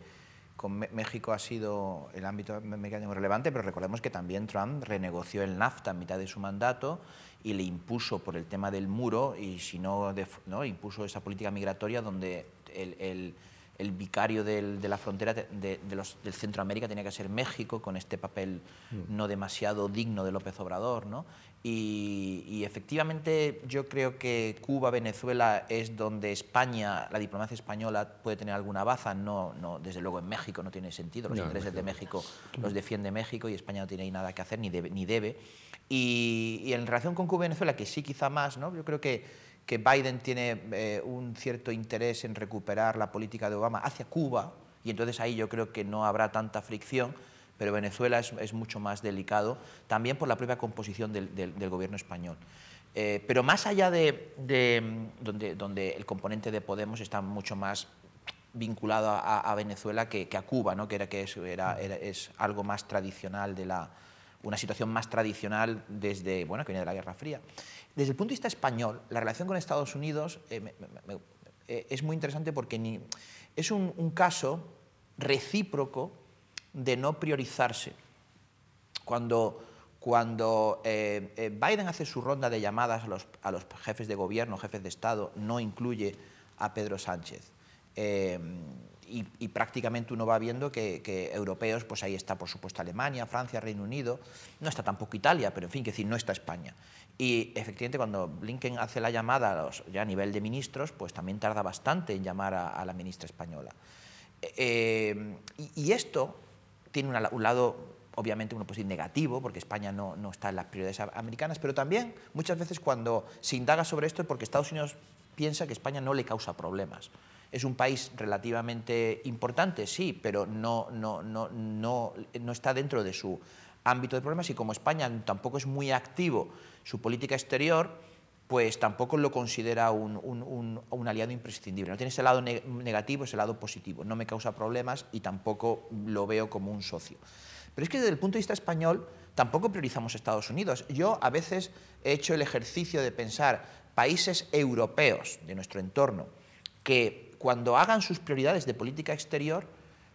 con México ha sido el ámbito más relevante, pero recordemos que también Trump renegoció el NAFTA a mitad de su mandato y le impuso por el tema del muro y si no, ¿no? impuso esa política migratoria donde el el vicario de la frontera de, del Centroamérica tenía que ser México, con este papel mm. no demasiado digno de López Obrador. ¿no? Y, efectivamente yo creo que Cuba, Venezuela es donde España, la diplomacia española puede tener alguna baza, no, no desde luego en México no tiene sentido, los intereses de México los defiende México y España no tiene nada que hacer ni debe. Ni debe. Y, en relación con Cuba Venezuela, que sí quizá más, ¿no? yo creo que que Biden tiene eh, un cierto interés en recuperar la política de Obama hacia Cuba, y entonces ahí yo creo que no habrá tanta fricción, pero Venezuela es, mucho más delicado, también por la propia composición del, gobierno español. Eh, pero más allá de, donde, donde, el componente de Podemos está mucho más vinculado a, Venezuela que, a Cuba, ¿no? que, era, que era, es algo más tradicional de la, una situación más tradicional desde, bueno, que viene de la Guerra Fría. Desde el punto de vista español, la relación con Estados Unidos eh, eh, es muy interesante porque es un, caso recíproco de no priorizarse. Cuando cuando eh, Biden hace su ronda de llamadas a los, jefes de gobierno, jefes de Estado, no incluye a Pedro Sánchez y, prácticamente uno va viendo que, europeos, pues ahí está por supuesto Alemania, Francia, Reino Unido, no está tampoco Italia, pero en fin, que decir, no está España. Y efectivamente cuando Blinken hace la llamada a los, ya a nivel de ministros, pues también tarda bastante en llamar a, la ministra española. Eh, eh, y, esto tiene un lado, obviamente, uno puede negativo, porque España no, no está en las prioridades americanas, pero también muchas veces cuando se indaga sobre esto es porque Estados Unidos piensa que España no le causa problemas es un país relativamente importante, sí, pero no, no, no, no, no está dentro de su ámbito de problemas y como España tampoco es muy activo su política exterior, pues tampoco lo considera un, aliado imprescindible. No tiene ese lado negativo, ese lado positivo. No me causa problemas y tampoco lo veo como un socio. Pero es que desde el punto de vista español tampoco priorizamos Estados Unidos. Yo a veces he hecho el ejercicio de pensar países europeos de nuestro entorno que cuando hagan sus prioridades de política exterior,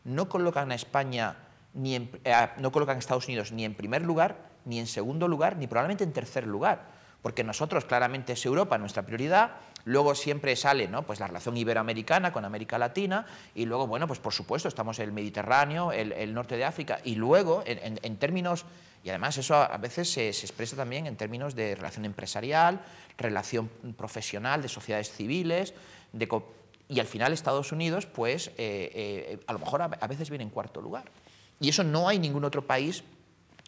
no colocan a España, ni eh, no colocan a Estados Unidos ni en primer lugar, ni en segundo lugar, ni probablemente en tercer lugar. Porque nosotros claramente es Europa nuestra prioridad, luego siempre sale ¿no? pues la relación iberoamericana con América Latina, y luego, bueno, pues por supuesto, estamos en el Mediterráneo, el, norte de África, y luego, en, términos y además eso a veces se, expresa también en términos de relación empresarial, relación profesional, de sociedades civiles, de, y al final Estados Unidos, pues eh, eh, a lo mejor a, veces viene en cuarto lugar. Y eso no hay ningún otro país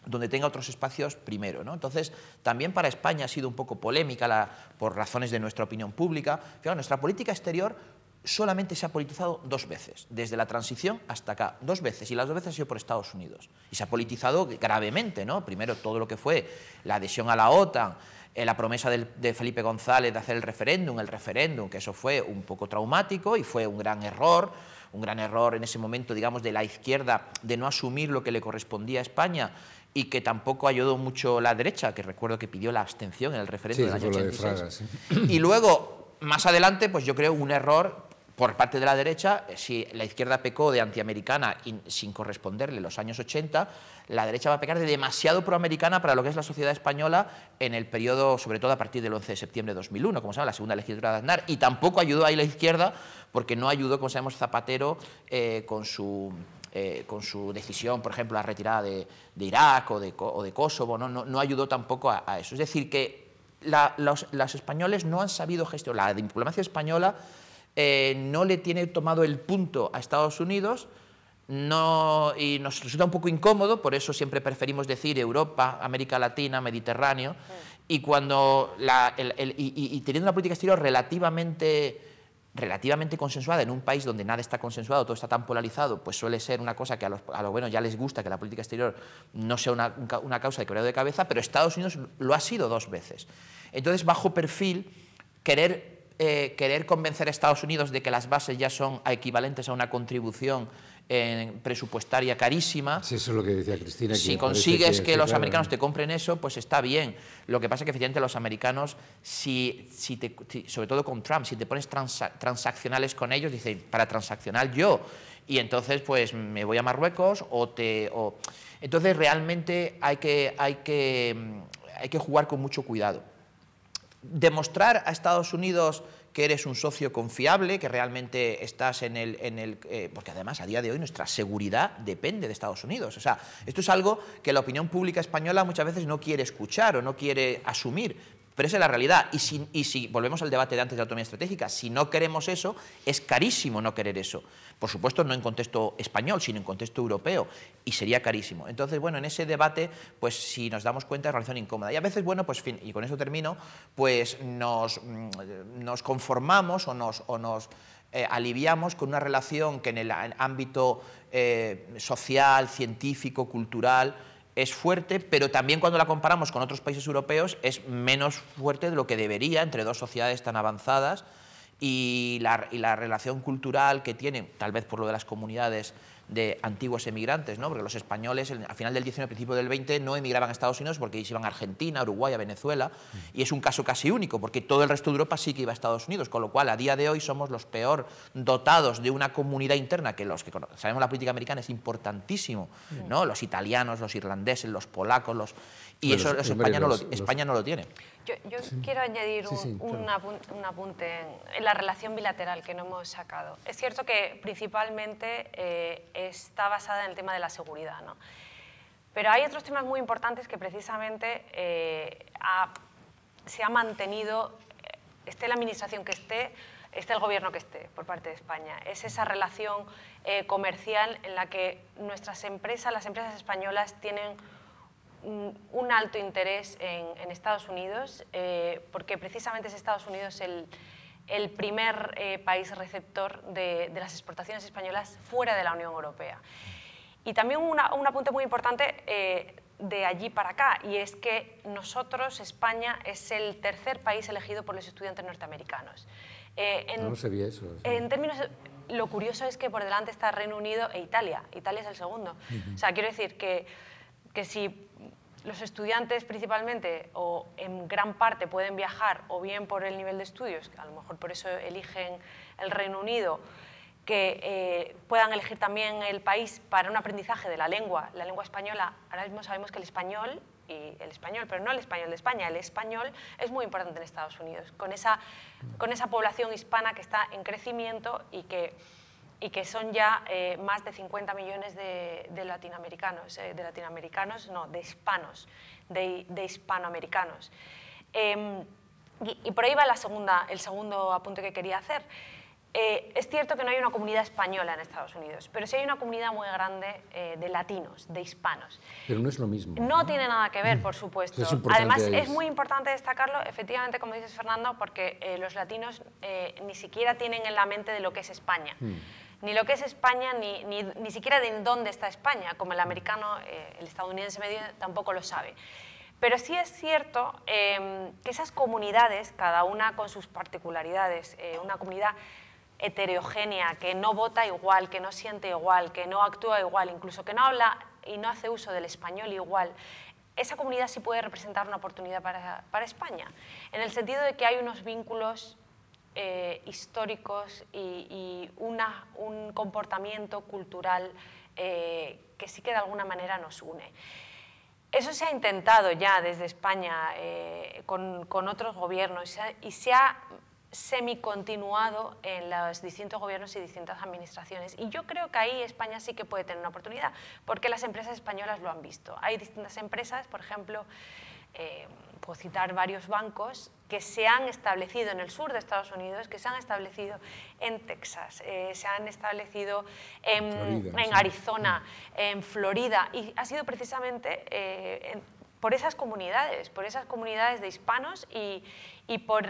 donde tenga otros espacios primero. ¿no? Entonces, también para España ha sido un poco polémica por razones de nuestra opinión pública. nuestra política exterior solamente se ha politizado dos veces, desde la transición hasta acá, dos veces, y las dos veces ha sido por Estados Unidos. Y se ha politizado gravemente, ¿no? Primero todo lo que fue la adhesión a la OTAN, eh, la promesa de Felipe González de hacer el referéndum, el referéndum, que eso fue un poco traumático y fue un gran error, un gran error en ese momento, digamos, de la izquierda de no asumir lo que le correspondía a España y que tampoco ayudó mucho la derecha, que recuerdo que pidió la abstención en el referéndum del año 86. Y luego, más adelante, pues yo creo un error por parte de la derecha, eh, si la izquierda pecó de antiamericana sin corresponderle los años 80, la derecha va a pecar de demasiado proamericana para lo que es la sociedad española en el periodo, sobre todo a partir del 11 de septiembre de 2001, como llama, la segunda legislatura de Aznar. Y tampoco ayudó ahí la izquierda, porque no ayudó, como sabemos, Zapatero eh, con su eh, con su decisión, por ejemplo, la retirada de, Irak o de, Kosovo, ¿no? No, ayudó tampoco a, eso. Es decir, que los, los españoles no han sabido gestionar, la diplomacia española eh, no le tiene tomado el punto a Estados Unidos y nos resulta un poco incómodo, por eso siempre preferimos decir Europa, América Latina, Mediterráneo, y, cuando y, teniendo una política exterior relativamente, relativamente consensuada en un país donde nada está consensuado, todo está tan polarizado, pues suele ser una cosa que a los, bueno buenos ya les gusta que la política exterior no sea una, una causa de quebrado de cabeza, pero Estados Unidos lo ha sido dos veces. Entonces, bajo perfil, querer eh, querer convencer a Estados Unidos de que las bases ya son equivalentes a una contribución eh, presupuestaria carísima. si consigues que, los americanos te compren eso, pues está bien. Lo que pasa es que efectivamente los americanos, sobre todo con Trump, si te pones transaccionales con ellos, dicen, para transaccional yo. Y entonces, pues me voy a Marruecos o te... Entonces, realmente hay que jugar con mucho cuidado demostrar a Estados Unidos que eres un socio confiable, que realmente estás en el... En el eh, porque además a día de hoy nuestra seguridad depende de Estados Unidos. O sea, esto es algo que la opinión pública española muchas veces no quiere escuchar o no quiere asumir, pero esa es la realidad. Y si, volvemos al debate de antes de autonomía estratégica, si no queremos eso, es carísimo no querer eso. Por supuesto, no en contexto español, sino en contexto europeo. Y sería carísimo. Entonces, bueno, en ese debate, pues si nos damos cuenta, es relación incómoda. Y a veces, bueno, pues fin, y con eso termino, pues nos, mm, conformamos o nos, eh, aliviamos con una relación que en el ámbito eh, social, científico, cultural, es fuerte, pero también cuando la comparamos con otros países europeos es menos fuerte de lo que debería entre dos sociedades tan avanzadas y la, relación cultural que tienen, tal vez por lo de las comunidades de antiguos emigrantes, ¿no? porque los españoles al final del 19, principio del 20 no emigraban a Estados Unidos porque iban a Argentina, Uruguay, a Venezuela, y es un caso casi único, porque todo el resto de Europa sí que iba a Estados Unidos, con lo cual a día de hoy somos los peor dotados de una comunidad interna, que los que sabemos la política americana es importantísimo, ¿no? los italianos, los irlandeses, los polacos, los... y eso España no lo tiene. Yo, quiero añadir un, apunte, en, la relación bilateral que no hemos sacado. Es cierto que principalmente eh, está basada en el tema de la seguridad, ¿no? pero hay otros temas muy importantes que precisamente eh, se ha mantenido, eh, esté la administración que esté, esté el gobierno que esté por parte de España. Es esa relación comercial en la que nuestras empresas, las empresas españolas, tienen un alto interés en, Estados Unidos, eh, porque precisamente es Estados Unidos el, primer eh, país receptor de, las exportaciones españolas fuera de la Unión Europea. Y también un apunte muy importante eh, de allí para acá, y es que nosotros, España, es el tercer país elegido por los estudiantes norteamericanos. en, eso. términos lo curioso es que por delante está Reino Unido e Italia. Italia es el segundo. O sea, quiero decir que, que si los estudiantes principalmente o en gran parte pueden viajar o bien por el nivel de estudios, a lo mejor por eso eligen el Reino Unido, que eh, puedan elegir también el país para un aprendizaje de la lengua, la lengua española. Ahora mismo sabemos que el español y el español, pero no el español de España, el español es muy importante en Estados Unidos, con esa, con esa población hispana que está en crecimiento y que y que son ya eh, más de 50 millones de, latinoamericanos, eh, de latinoamericanos, no, de hispanos, de, hispanoamericanos. Em, y, por ahí va la segunda, el segundo apunte que quería hacer. Eh, es cierto que no hay una comunidad española en Estados Unidos, pero sí hay una comunidad muy grande de latinos, de hispanos. Pero no es lo mismo. No, tiene nada que ver, por supuesto. Además, es. muy importante destacarlo, efectivamente, como dices Fernando, porque los latinos ni siquiera tienen en la mente de lo que es España. Hmm ni lo que es España, ni, siquiera de en dónde está España, como el americano, eh, el estadounidense medio tampoco lo sabe. Pero sí es cierto em, que esas comunidades, cada una con sus particularidades, eh, una comunidad heterogénea, que no vota igual, que no siente igual, que no actúa igual, incluso que no habla y no hace uso del español igual, esa comunidad sí puede representar una oportunidad para, para España, en el sentido de que hay unos vínculos eh, históricos y, un comportamiento cultural eh, que sí que de alguna manera nos une. Eso se ha intentado ya desde España eh, con, otros gobiernos y se ha semicontinuado en los distintos gobiernos y distintas administraciones. Y yo creo que ahí España sí que puede tener una oportunidad, porque las empresas españolas lo han visto. Hay distintas empresas, por ejemplo, puedo citar varios bancos que se han establecido en el sur de Estados Unidos, que se han establecido en Texas, eh, se han establecido en, Arizona, mm. en Florida, y ha sido precisamente eh, por esas comunidades, por esas comunidades de hispanos y, por,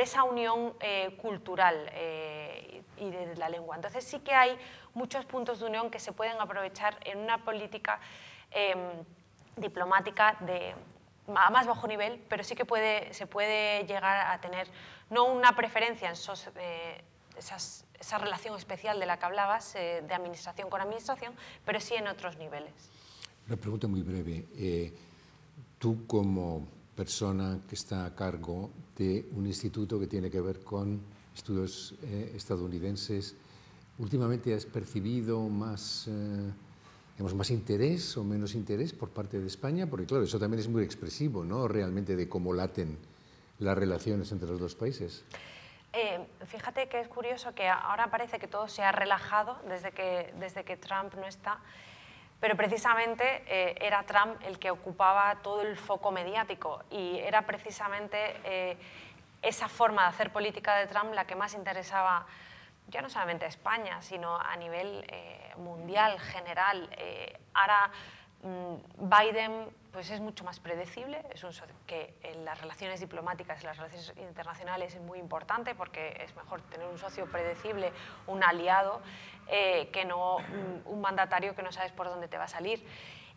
esa unión eh, cultural y de la lengua. Entonces sí que hay muchos puntos de unión que se pueden aprovechar en una política em, diplomática de a más bajo nivel, pero sí que puede, se puede llegar a tener no una preferencia en eh, esas, esa relación especial de la que hablabas, eh, de administración con administración, pero sí en otros niveles. Una pregunta muy breve. Eh, tú como persona que está a cargo de un instituto que tiene que ver con estudios estadounidenses, últimamente has percibido más... ¿Tenemos más interés o menos interés por parte de España, porque claro, eso también es muy expresivo, ¿no? Realmente de cómo laten las relaciones entre los dos países. Eh, fíjate que es curioso que ahora parece que todo se ha relajado desde que, desde que Trump no está, pero precisamente eh, era Trump el que ocupaba todo el foco mediático y era precisamente eh, esa forma de hacer política de Trump la que más interesaba ya no solamente a España, sino a nivel eh, mundial, general. Eh, ahora mm, Biden pues es mucho más predecible, es un que en las relaciones diplomáticas, en las relaciones internacionales es muy importante porque es mejor tener un socio predecible, un aliado, eh, que no un, mandatario que no sabes por dónde te va a salir.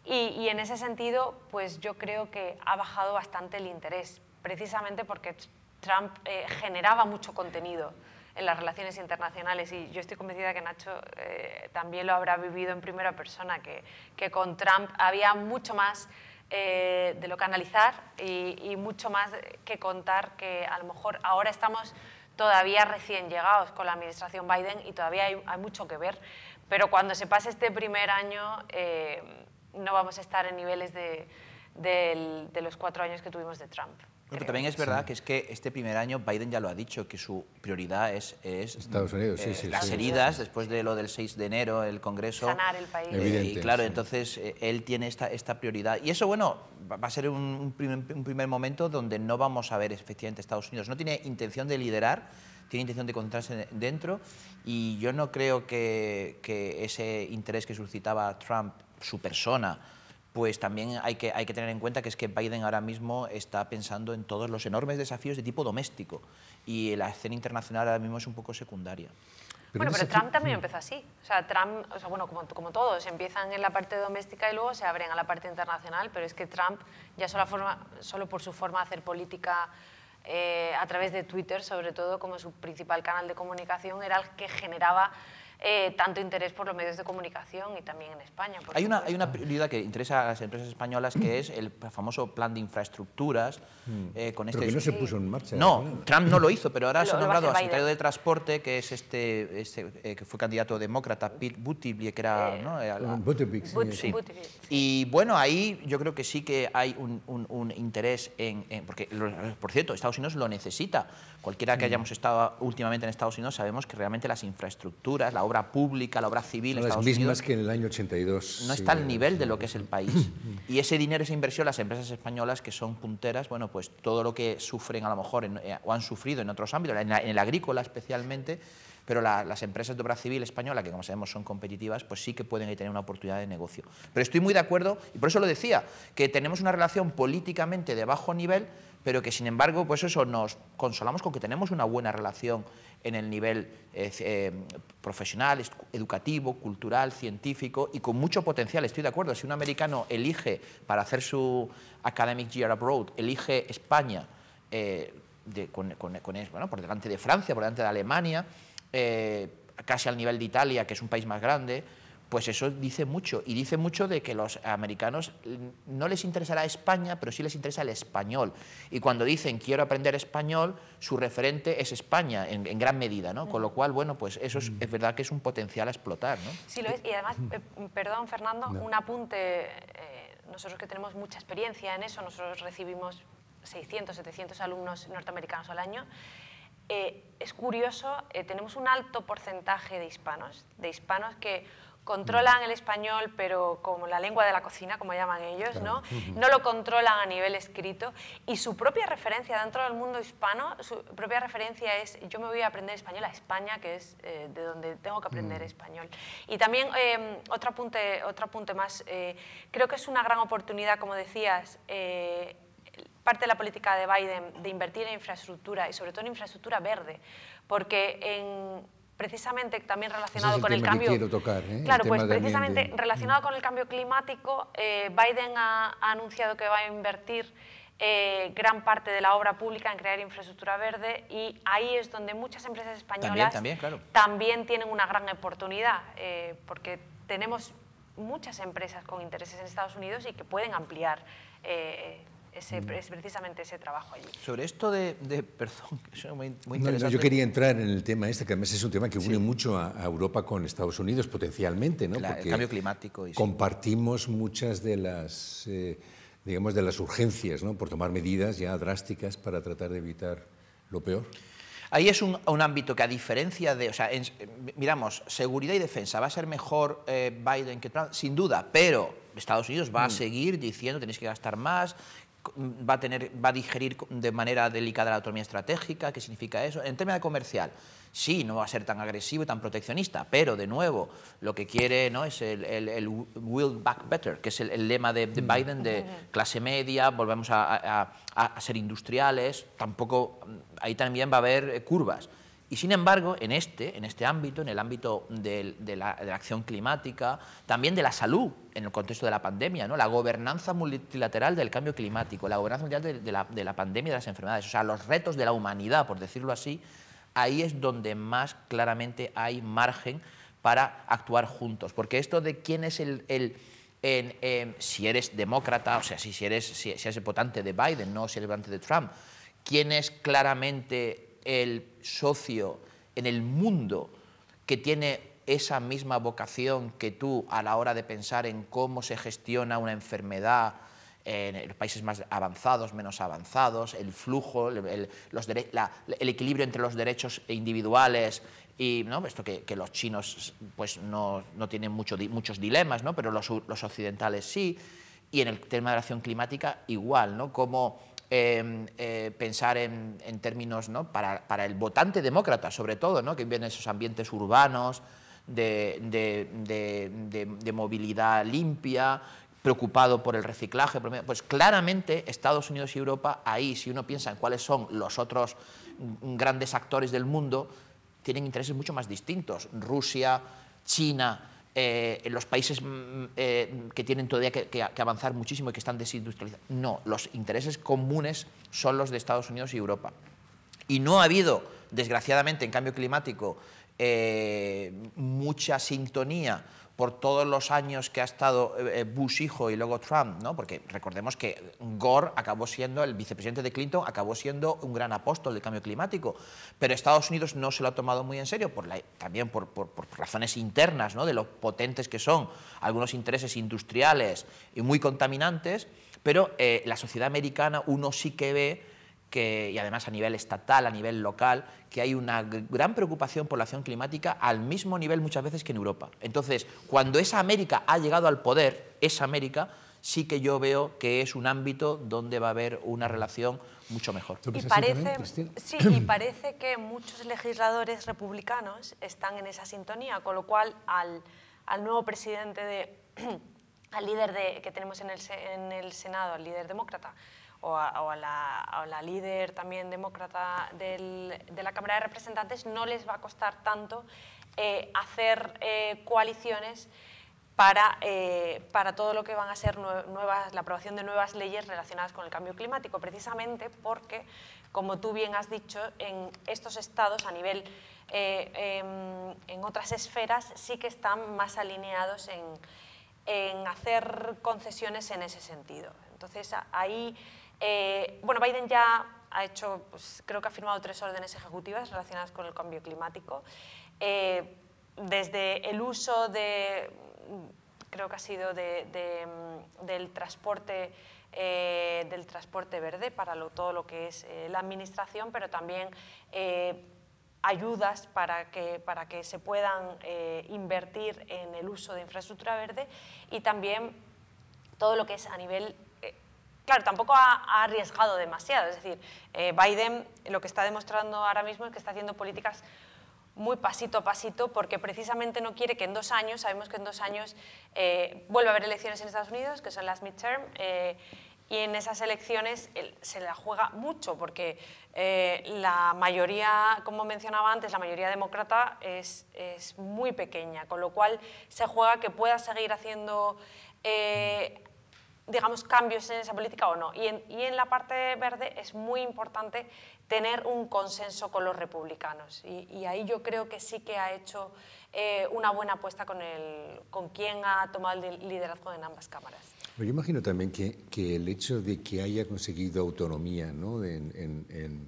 Y, en ese sentido, pues yo creo que ha bajado bastante el interés, precisamente porque Trump generaba mucho contenido en las relaciones internacionales y yo estoy convencida que Nacho eh, también lo habrá vivido en primera persona, que, que con Trump había mucho más eh, de lo que analizar y, mucho más que contar que a lo mejor ahora estamos todavía recién llegados con la administración Biden y todavía hay, mucho que ver, pero cuando se pase este primer año eh, no vamos a estar en niveles de los cuatro años que tuvimos de Trump pero también es eh, verdad que es que este primer año Biden ya lo ha dicho, que su prioridad es, Estados Unidos, sí, eh, las heridas después de lo del 6 de enero, el Congreso. Sanar el país. Eh, y claro, entonces él tiene esta, esta prioridad. Y eso, bueno, va a ser un, primer, momento donde no vamos a ver efectivamente Estados Unidos. No tiene intención de liderar, tiene intención de encontrarse dentro y yo no creo que, que ese interés que suscitaba Trump, su persona, pues también hay que, hay que tener en cuenta que es que Biden ahora mismo está pensando en todos los enormes desafíos de tipo doméstico y la escena internacional ahora mismo es un poco secundaria. bueno, pero Trump también empezó así. O sea, Trump, o sea, bueno, como, como, todos, empiezan en la parte doméstica y luego se abren a la parte internacional, pero es que Trump, ya solo, forma, solo por su forma de hacer política eh, a través de Twitter, sobre todo como su principal canal de comunicación, era el que generaba eh, tanto interés por los medios de comunicación y también en España. Hay una, hay una prioridad que interesa a las empresas españolas que es el famoso plan de infraestructuras. Hmm. Eh, con este... que no se puso en marcha. No, Trump no lo hizo, pero ahora se ha nombrado a secretario de Transporte, que es este, este eh, que fue candidato demócrata, Pete Buttigieg, que era... Eh, Buttigieg, Y bueno, ahí yo creo que sí que hay un, interés en, en... porque, por cierto, Estados Unidos lo necesita. Cualquiera que hmm. hayamos estado últimamente en Estados Unidos sabemos que realmente las infraestructuras, la obra pública, la obra civil. las mismas que en el año 82. No está al nivel de lo que es el país. y ese dinero, esa inversión, las empresas españolas que son punteras, bueno, pues todo lo que sufren a lo mejor eh, o han sufrido en otros ámbitos, en, el agrícola especialmente, pero las empresas de obra civil española, que como sabemos son competitivas, pues sí que pueden tener una oportunidad de negocio. Pero estoy muy de acuerdo, y por eso lo decía, que tenemos una relación políticamente de bajo nivel pero que sin embargo, pues eso, nos consolamos con que tenemos una buena relación en el nivel eh, eh, profesional, educativo, cultural, científico y con mucho potencial. Estoy de acuerdo, si un americano elige para hacer su academic year abroad, elige España eh, por delante de Francia, por delante de Alemania, casi al nivel de Italia, que es un país más grande, pues eso dice mucho. Y dice mucho de que los americanos no les interesará España, pero sí les interesa el español. Y cuando dicen quiero aprender español, su referente es España, en, gran medida, ¿no? Con lo cual, bueno, pues eso es, verdad que es un potencial a explotar, Sí, lo es. Y además, eh, perdón, Fernando, un apunte. Eh, nosotros que tenemos mucha experiencia en eso, nosotros recibimos 600, 700 alumnos norteamericanos al año. Eh, es curioso, tenemos un alto porcentaje de hispanos, de hispanos que controlan el español, pero como la lengua de la cocina, como llaman ellos, ¿no? No lo controlan a nivel escrito y su propia referencia dentro del mundo hispano, su propia referencia es yo me voy a aprender español a España, que es eh, de donde tengo que aprender mm. español. Y también em, otro, apunte, otro apunte más, eh, creo que es una gran oportunidad, como decías, eh, parte de la política de Biden de invertir en infraestructura y sobre todo en infraestructura verde, porque en precisamente también relacionado con el cambio. ¿eh? Claro, pues precisamente relacionado con el cambio climático, eh, Biden ha, anunciado que va a invertir eh, gran parte de la obra pública en crear infraestructura verde y ahí es donde muchas empresas españolas también, también tienen una gran oportunidad, porque tenemos muchas empresas con intereses en Estados Unidos y que pueden ampliar. Mm. es precisamente ese trabajo allí. Sobre esto de, perdón, que muy, yo quería entrar en el tema este, que además es un tema que une mucho a, Europa con Estados Unidos potencialmente, ¿no? Porque el cambio climático. Y compartimos muchas de las, eh, digamos, de las urgencias, ¿no? Por tomar medidas ya drásticas para tratar de evitar lo peor. Ahí es un, un, ámbito que a diferencia de, o sea, miramos, seguridad y defensa, ¿va a ser mejor eh, Biden que Trump? Sin duda, pero Estados Unidos va a mm. seguir diciendo tenéis que gastar más, va a, tener, va a digerir de manera delicada la autonomía estratégica, qué significa eso. En términos de comercial, sí, no va a ser tan agresivo y tan proteccionista, pero de nuevo, lo que quiere ¿no? es el, will back better, que es el, lema de, Biden de clase media, volvemos a, a ser industriales, tampoco, ahí también va a haber curvas. Y sin embargo, en este, en este ámbito, en el ámbito de, la, acción climática, también de la salud en el contexto de la pandemia, ¿no? la gobernanza multilateral del cambio climático, la gobernanza mundial de, la, de la pandemia y de las enfermedades, o sea, los retos de la humanidad, por decirlo así, ahí es donde más claramente hay margen para actuar juntos. Porque esto de quién es el, em, si eres demócrata, o sea, si, eres, si, si votante de Biden, no si eres votante de Trump, quién es claramente el socio en el mundo que tiene esa misma vocación que tú a la hora de pensar en cómo se gestiona una enfermedad en los países más avanzados, menos avanzados, el flujo, el, equilibrio entre los derechos individuales y ¿no? esto que, los chinos pues, no, tienen muchos dilemas, ¿no? pero los, los, occidentales sí, y en el tema de la acción climática igual, ¿no? como Em, eh, pensar en, términos ¿no? para, el votante demócrata, sobre todo, ¿no? que viene en esos ambientes urbanos, de, movilidad limpia, preocupado por el reciclaje. Pues claramente Estados Unidos y Europa, ahí, si uno piensa en cuáles son los otros grandes actores del mundo, tienen intereses mucho más distintos. Rusia, China, eh, en los países mm, eh, que tienen todavía que, avanzar muchísimo y que están desindustrializados. No, los intereses comunes son los de Estados Unidos y Europa. Y no ha habido, desgraciadamente, en cambio climático, eh, mucha sintonía por todos los años que ha estado eh, eh, Bush hijo y luego Trump, ¿no? porque recordemos que Gore acabó siendo, el vicepresidente de Clinton, acabó siendo un gran apóstol del cambio climático, pero Estados Unidos no se lo ha tomado muy en serio, por la, también por, razones internas, ¿no? de lo potentes que son algunos intereses industriales y muy contaminantes, pero eh, la sociedad americana uno sí que ve que, y además a nivel estatal, a nivel local, que hay una gran preocupación por la acción climática al mismo nivel muchas veces que en Europa. Entonces, cuando esa América ha llegado al poder, esa América, sí que yo veo que es un ámbito donde va a haber una relación mucho mejor. Y parece, sí, y parece que muchos legisladores republicanos están en esa sintonía, con lo cual al, al nuevo presidente de... al líder de, que tenemos en el, en el Senado, al líder demócrata, o a, la, líder también demócrata de la Cámara de Representantes, no les va a costar tanto eh, hacer eh, coaliciones eh, para, todo lo que van a ser nuevas, la aprobación de nuevas leyes relacionadas con el cambio climático, precisamente porque, como tú bien has dicho, en estos estados a nivel, em, en otras esferas, sí que están más alineados en, en hacer concesiones en ese sentido. Entonces, ahí eh, bueno, Biden ya ha hecho, pues, creo que ha firmado tres órdenes ejecutivas relacionadas con el cambio climático. Eh, desde el uso de, creo que ha sido mm, del transporte eh, del transporte verde para todo lo que es la administración, pero también ayudas para que, para que se puedan invertir en el uso de infraestructura verde y también todo lo que es a nivel claro, tampoco ha, arriesgado demasiado. Es decir, eh, Biden lo que está demostrando ahora mismo es que está haciendo políticas muy pasito a pasito porque precisamente no quiere que en dos años, sabemos que en dos años eh, vuelva a haber elecciones en Estados Unidos, que son las midterm, eh, y en esas elecciones se la juega mucho porque la mayoría, como mencionaba antes, la mayoría demócrata es, es muy pequeña, con lo cual se juega que pueda seguir haciendo digamos, cambios en esa política o no. Y en, y en, la parte verde es muy importante tener un consenso con los republicanos. Y, ahí yo creo que sí que ha hecho eh, una buena apuesta con, el, con quien ha tomado el liderazgo en ambas cámaras. Yo imagino también que, que el hecho de que haya conseguido autonomía ¿no? en, en,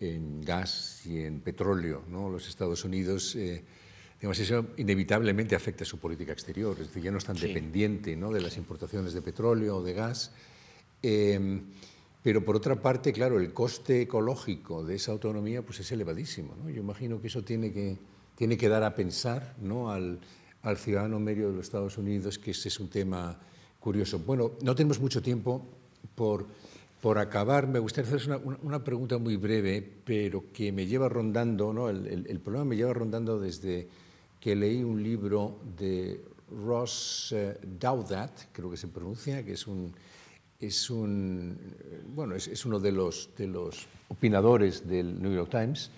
en, gas y en petróleo ¿no? los Estados Unidos... Eh, Además, eso inevitablemente afecta su política exterior, es decir, ya no es tan dependiente de las importaciones de petróleo o de gas. Em, pero por otra parte, claro, el coste ecológico de esa autonomía pues es elevadísimo. Yo imagino que eso tiene que, tiene que dar a pensar ¿no? al, ciudadano medio de los Estados Unidos, que ese es un tema curioso. Bueno, no tenemos mucho tiempo por, por acabar. Me gustaría hacer una, pregunta muy breve, pero que me lleva rondando, ¿no? el problema me lleva rondando desde que leí un libro de Ross eh, Dowdat, creo que se pronuncia, que es un, es un bueno, es, uno de los, opinadores del New York Times,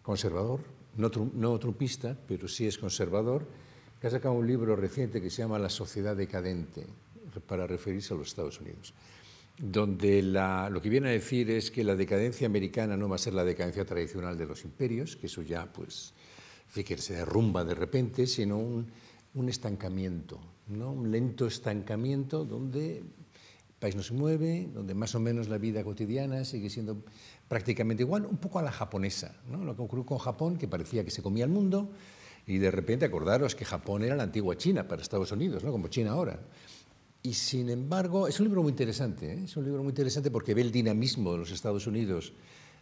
conservador, no, no trumpista, pero sí es conservador, que ha sacado un libro reciente que se llama La sociedad decadente, para referirse a los Estados Unidos, donde lo que viene a decir es que la decadencia americana no va a ser la decadencia tradicional de los imperios, que eso ya pues que se derrumba de repente, sino un, estancamiento, ¿no? un lento estancamiento donde el país no se mueve, donde más o menos la vida cotidiana sigue siendo prácticamente igual, un poco a la japonesa, lo que ocurrió con Japón, que parecía que se comía el mundo, y de repente acordaros que Japón era la antigua China para Estados Unidos, ¿no? como China ahora. Y sin embargo, es un libro muy interesante, ¿eh? es un libro muy interesante porque ve el dinamismo de los Estados Unidos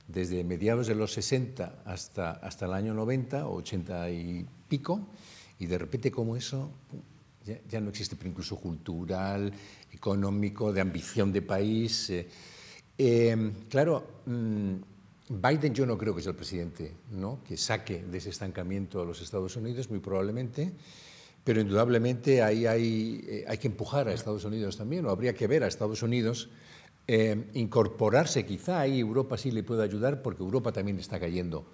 desde mediados de los 60 hasta, hasta el año 90 80 y pico, y de repente como eso ya, no existe, pero incluso cultural, económico, de ambición de país. Eh, em, claro, mm, Biden yo no creo que sea el presidente ¿no? que saque de ese estancamiento a los Estados Unidos, muy probablemente, pero indudablemente ahí hay, eh, hay que empujar a Estados Unidos también, o habría que ver a Estados Unidos eh, incorporarse quizá ahí Europa sí le puede ayudar porque Europa también está cayendo.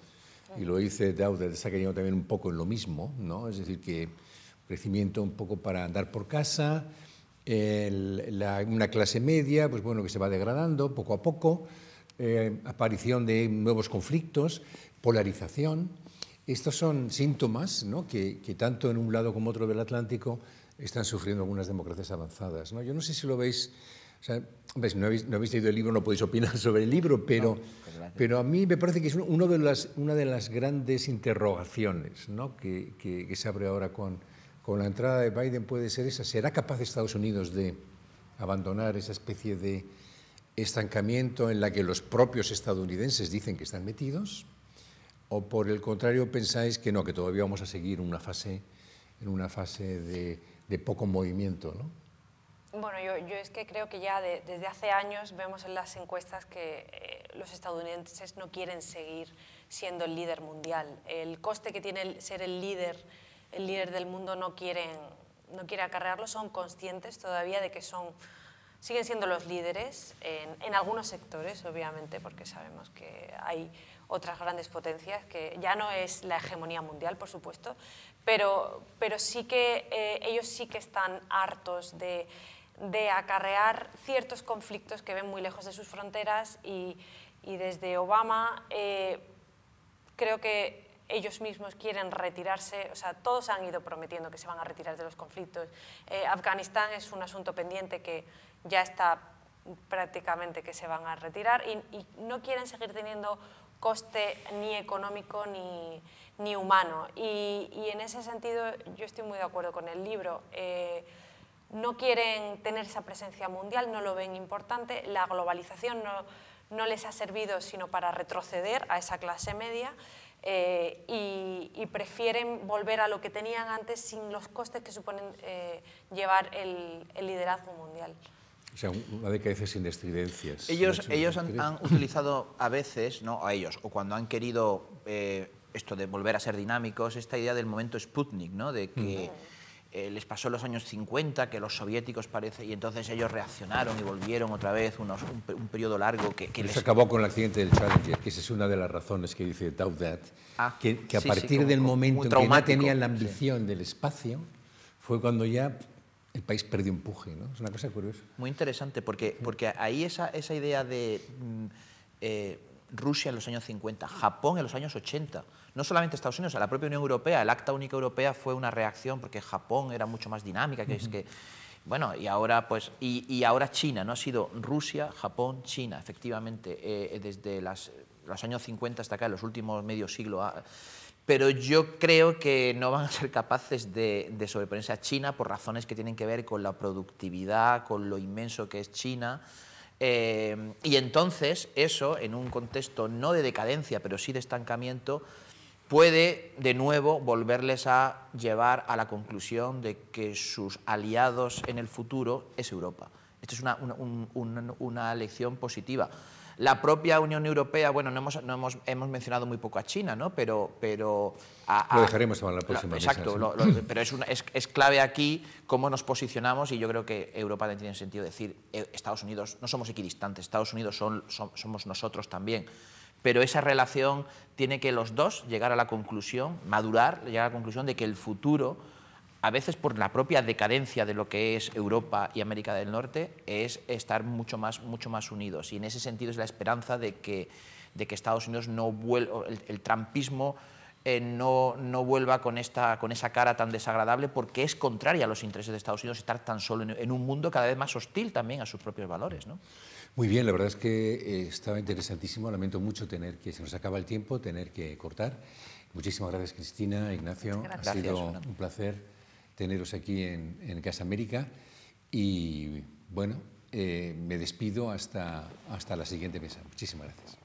Y lo dice Dauder, está cayendo también un poco en lo mismo, ¿no? Es decir, que crecimiento un poco para andar por casa, la, una clase media, pues bueno, que se va degradando poco a poco, eh, aparición de nuevos conflictos, polarización. Estos son síntomas ¿no? que, que, tanto en un lado como otro del Atlántico están sufriendo algunas democracias avanzadas. ¿no? Yo no sé si lo veis o sea, si no habéis, no habéis leído el libro no podéis opinar sobre el libro, pero, pues pero a mí me parece que es uno de las, una de las grandes interrogaciones ¿no? que, que, que, se abre ahora con, con la entrada de Biden puede ser esa. ¿Será capaz Estados Unidos de abandonar esa especie de estancamiento en la que los propios estadounidenses dicen que están metidos? ¿O por el contrario pensáis que no, que todavía vamos a seguir una fase, en una fase de, de poco movimiento? ¿no? Bueno, yo, es que creo que ya desde hace años vemos en las encuestas que eh, los estadounidenses no quieren seguir siendo el líder mundial. El coste que tiene ser el líder, el líder del mundo no quieren, no quiere acarrearlo, son conscientes todavía de que son, siguen siendo los líderes en, algunos sectores, obviamente, porque sabemos que hay otras grandes potencias, que ya no es la hegemonía mundial, por supuesto, pero, pero sí que eh, ellos sí que están hartos de de acarrear ciertos conflictos que ven muy lejos de sus fronteras y, desde Obama eh, creo que ellos mismos quieren retirarse, o sea, todos han ido prometiendo que se van a retirar de los conflictos. Eh, Afganistán es un asunto pendiente que ya está prácticamente que se van a retirar y, no quieren seguir teniendo coste ni económico ni, humano. Y, en ese sentido yo estoy muy de acuerdo con el libro. Eh, no quieren tener esa presencia mundial, no lo ven importante, la globalización no, no les ha servido sino para retroceder a esa clase media eh, y, prefieren volver a lo que tenían antes sin los costes que suponen eh, llevar el, liderazgo mundial. O sea, una decadencia sin descendencias. Ellos, ellos han, utilizado a veces, no a ellos, o cuando han querido eh, esto de volver a ser dinámicos, esta idea del momento Sputnik, ¿no? de que... Eh, les pasó en los años 50 que los soviéticos parece y entonces ellos reaccionaron y volvieron otra vez unos, un, periodo largo que, que les... acabó con el accidente del Challenger, que esa es una de las razones que dice Daudat, ah, que, que, a partir del momento en que no tenían la ambición del espacio, fue cuando ya el país perdió empuje, ¿no? Es una cosa curiosa. Muy interesante, porque, porque ahí esa, esa idea de mm, eh, Rusia en los años 50, Japón en los años 80, no solamente Estados Unidos, a la propia Unión Europea. El Acta Única Europea fue una reacción porque Japón era mucho más dinámica, que es que bueno, y ahora, pues, y, ahora China, ¿no? Ha sido Rusia, Japón, China, efectivamente, eh, desde los años 50 hasta acá, los últimos medio siglo. Ah, pero yo creo que no van a ser capaces de, de, sobreponerse a China por razones que tienen que ver con la productividad, con lo inmenso que es China. Eh, y entonces eso, en un contexto no de decadencia, pero sí de estancamiento, puede de nuevo volverles a llevar a la conclusión de que sus aliados en el futuro es Europa. esto es una, una, lección positiva. La propia Unión Europea, bueno, no hemos, no hemos, mencionado muy poco a China, ¿no? Pero. pero lo dejaremos para la próxima. exacto, pero es, es, clave aquí cómo nos posicionamos y yo creo que Europa tiene sentido decir: eh, Estados Unidos, no somos equidistantes, Estados Unidos somos nosotros también pero esa relación tiene que los dos llegar a la conclusión, madurar, llegar a la conclusión de que el futuro, a veces por la propia decadencia de lo que es Europa y América del Norte, es estar mucho más, mucho más unidos. Y en ese sentido es la esperanza de que, Estados Unidos no vuelva, el, trampismo eh, no, vuelva con, esta, con esa cara tan desagradable, porque es contraria a los intereses de Estados Unidos estar tan solo en, un mundo cada vez más hostil también a sus propios valores. Muy bien, la verdad es que eh, estaba interesantísimo. Lamento mucho tener que se nos acaba el tiempo, tener que cortar. Muchísimas gracias, Cristina, Ignacio. Ha sido un placer teneros aquí en, Casa América. Y bueno, eh, me despido hasta, hasta la siguiente mesa. Muchísimas gracias.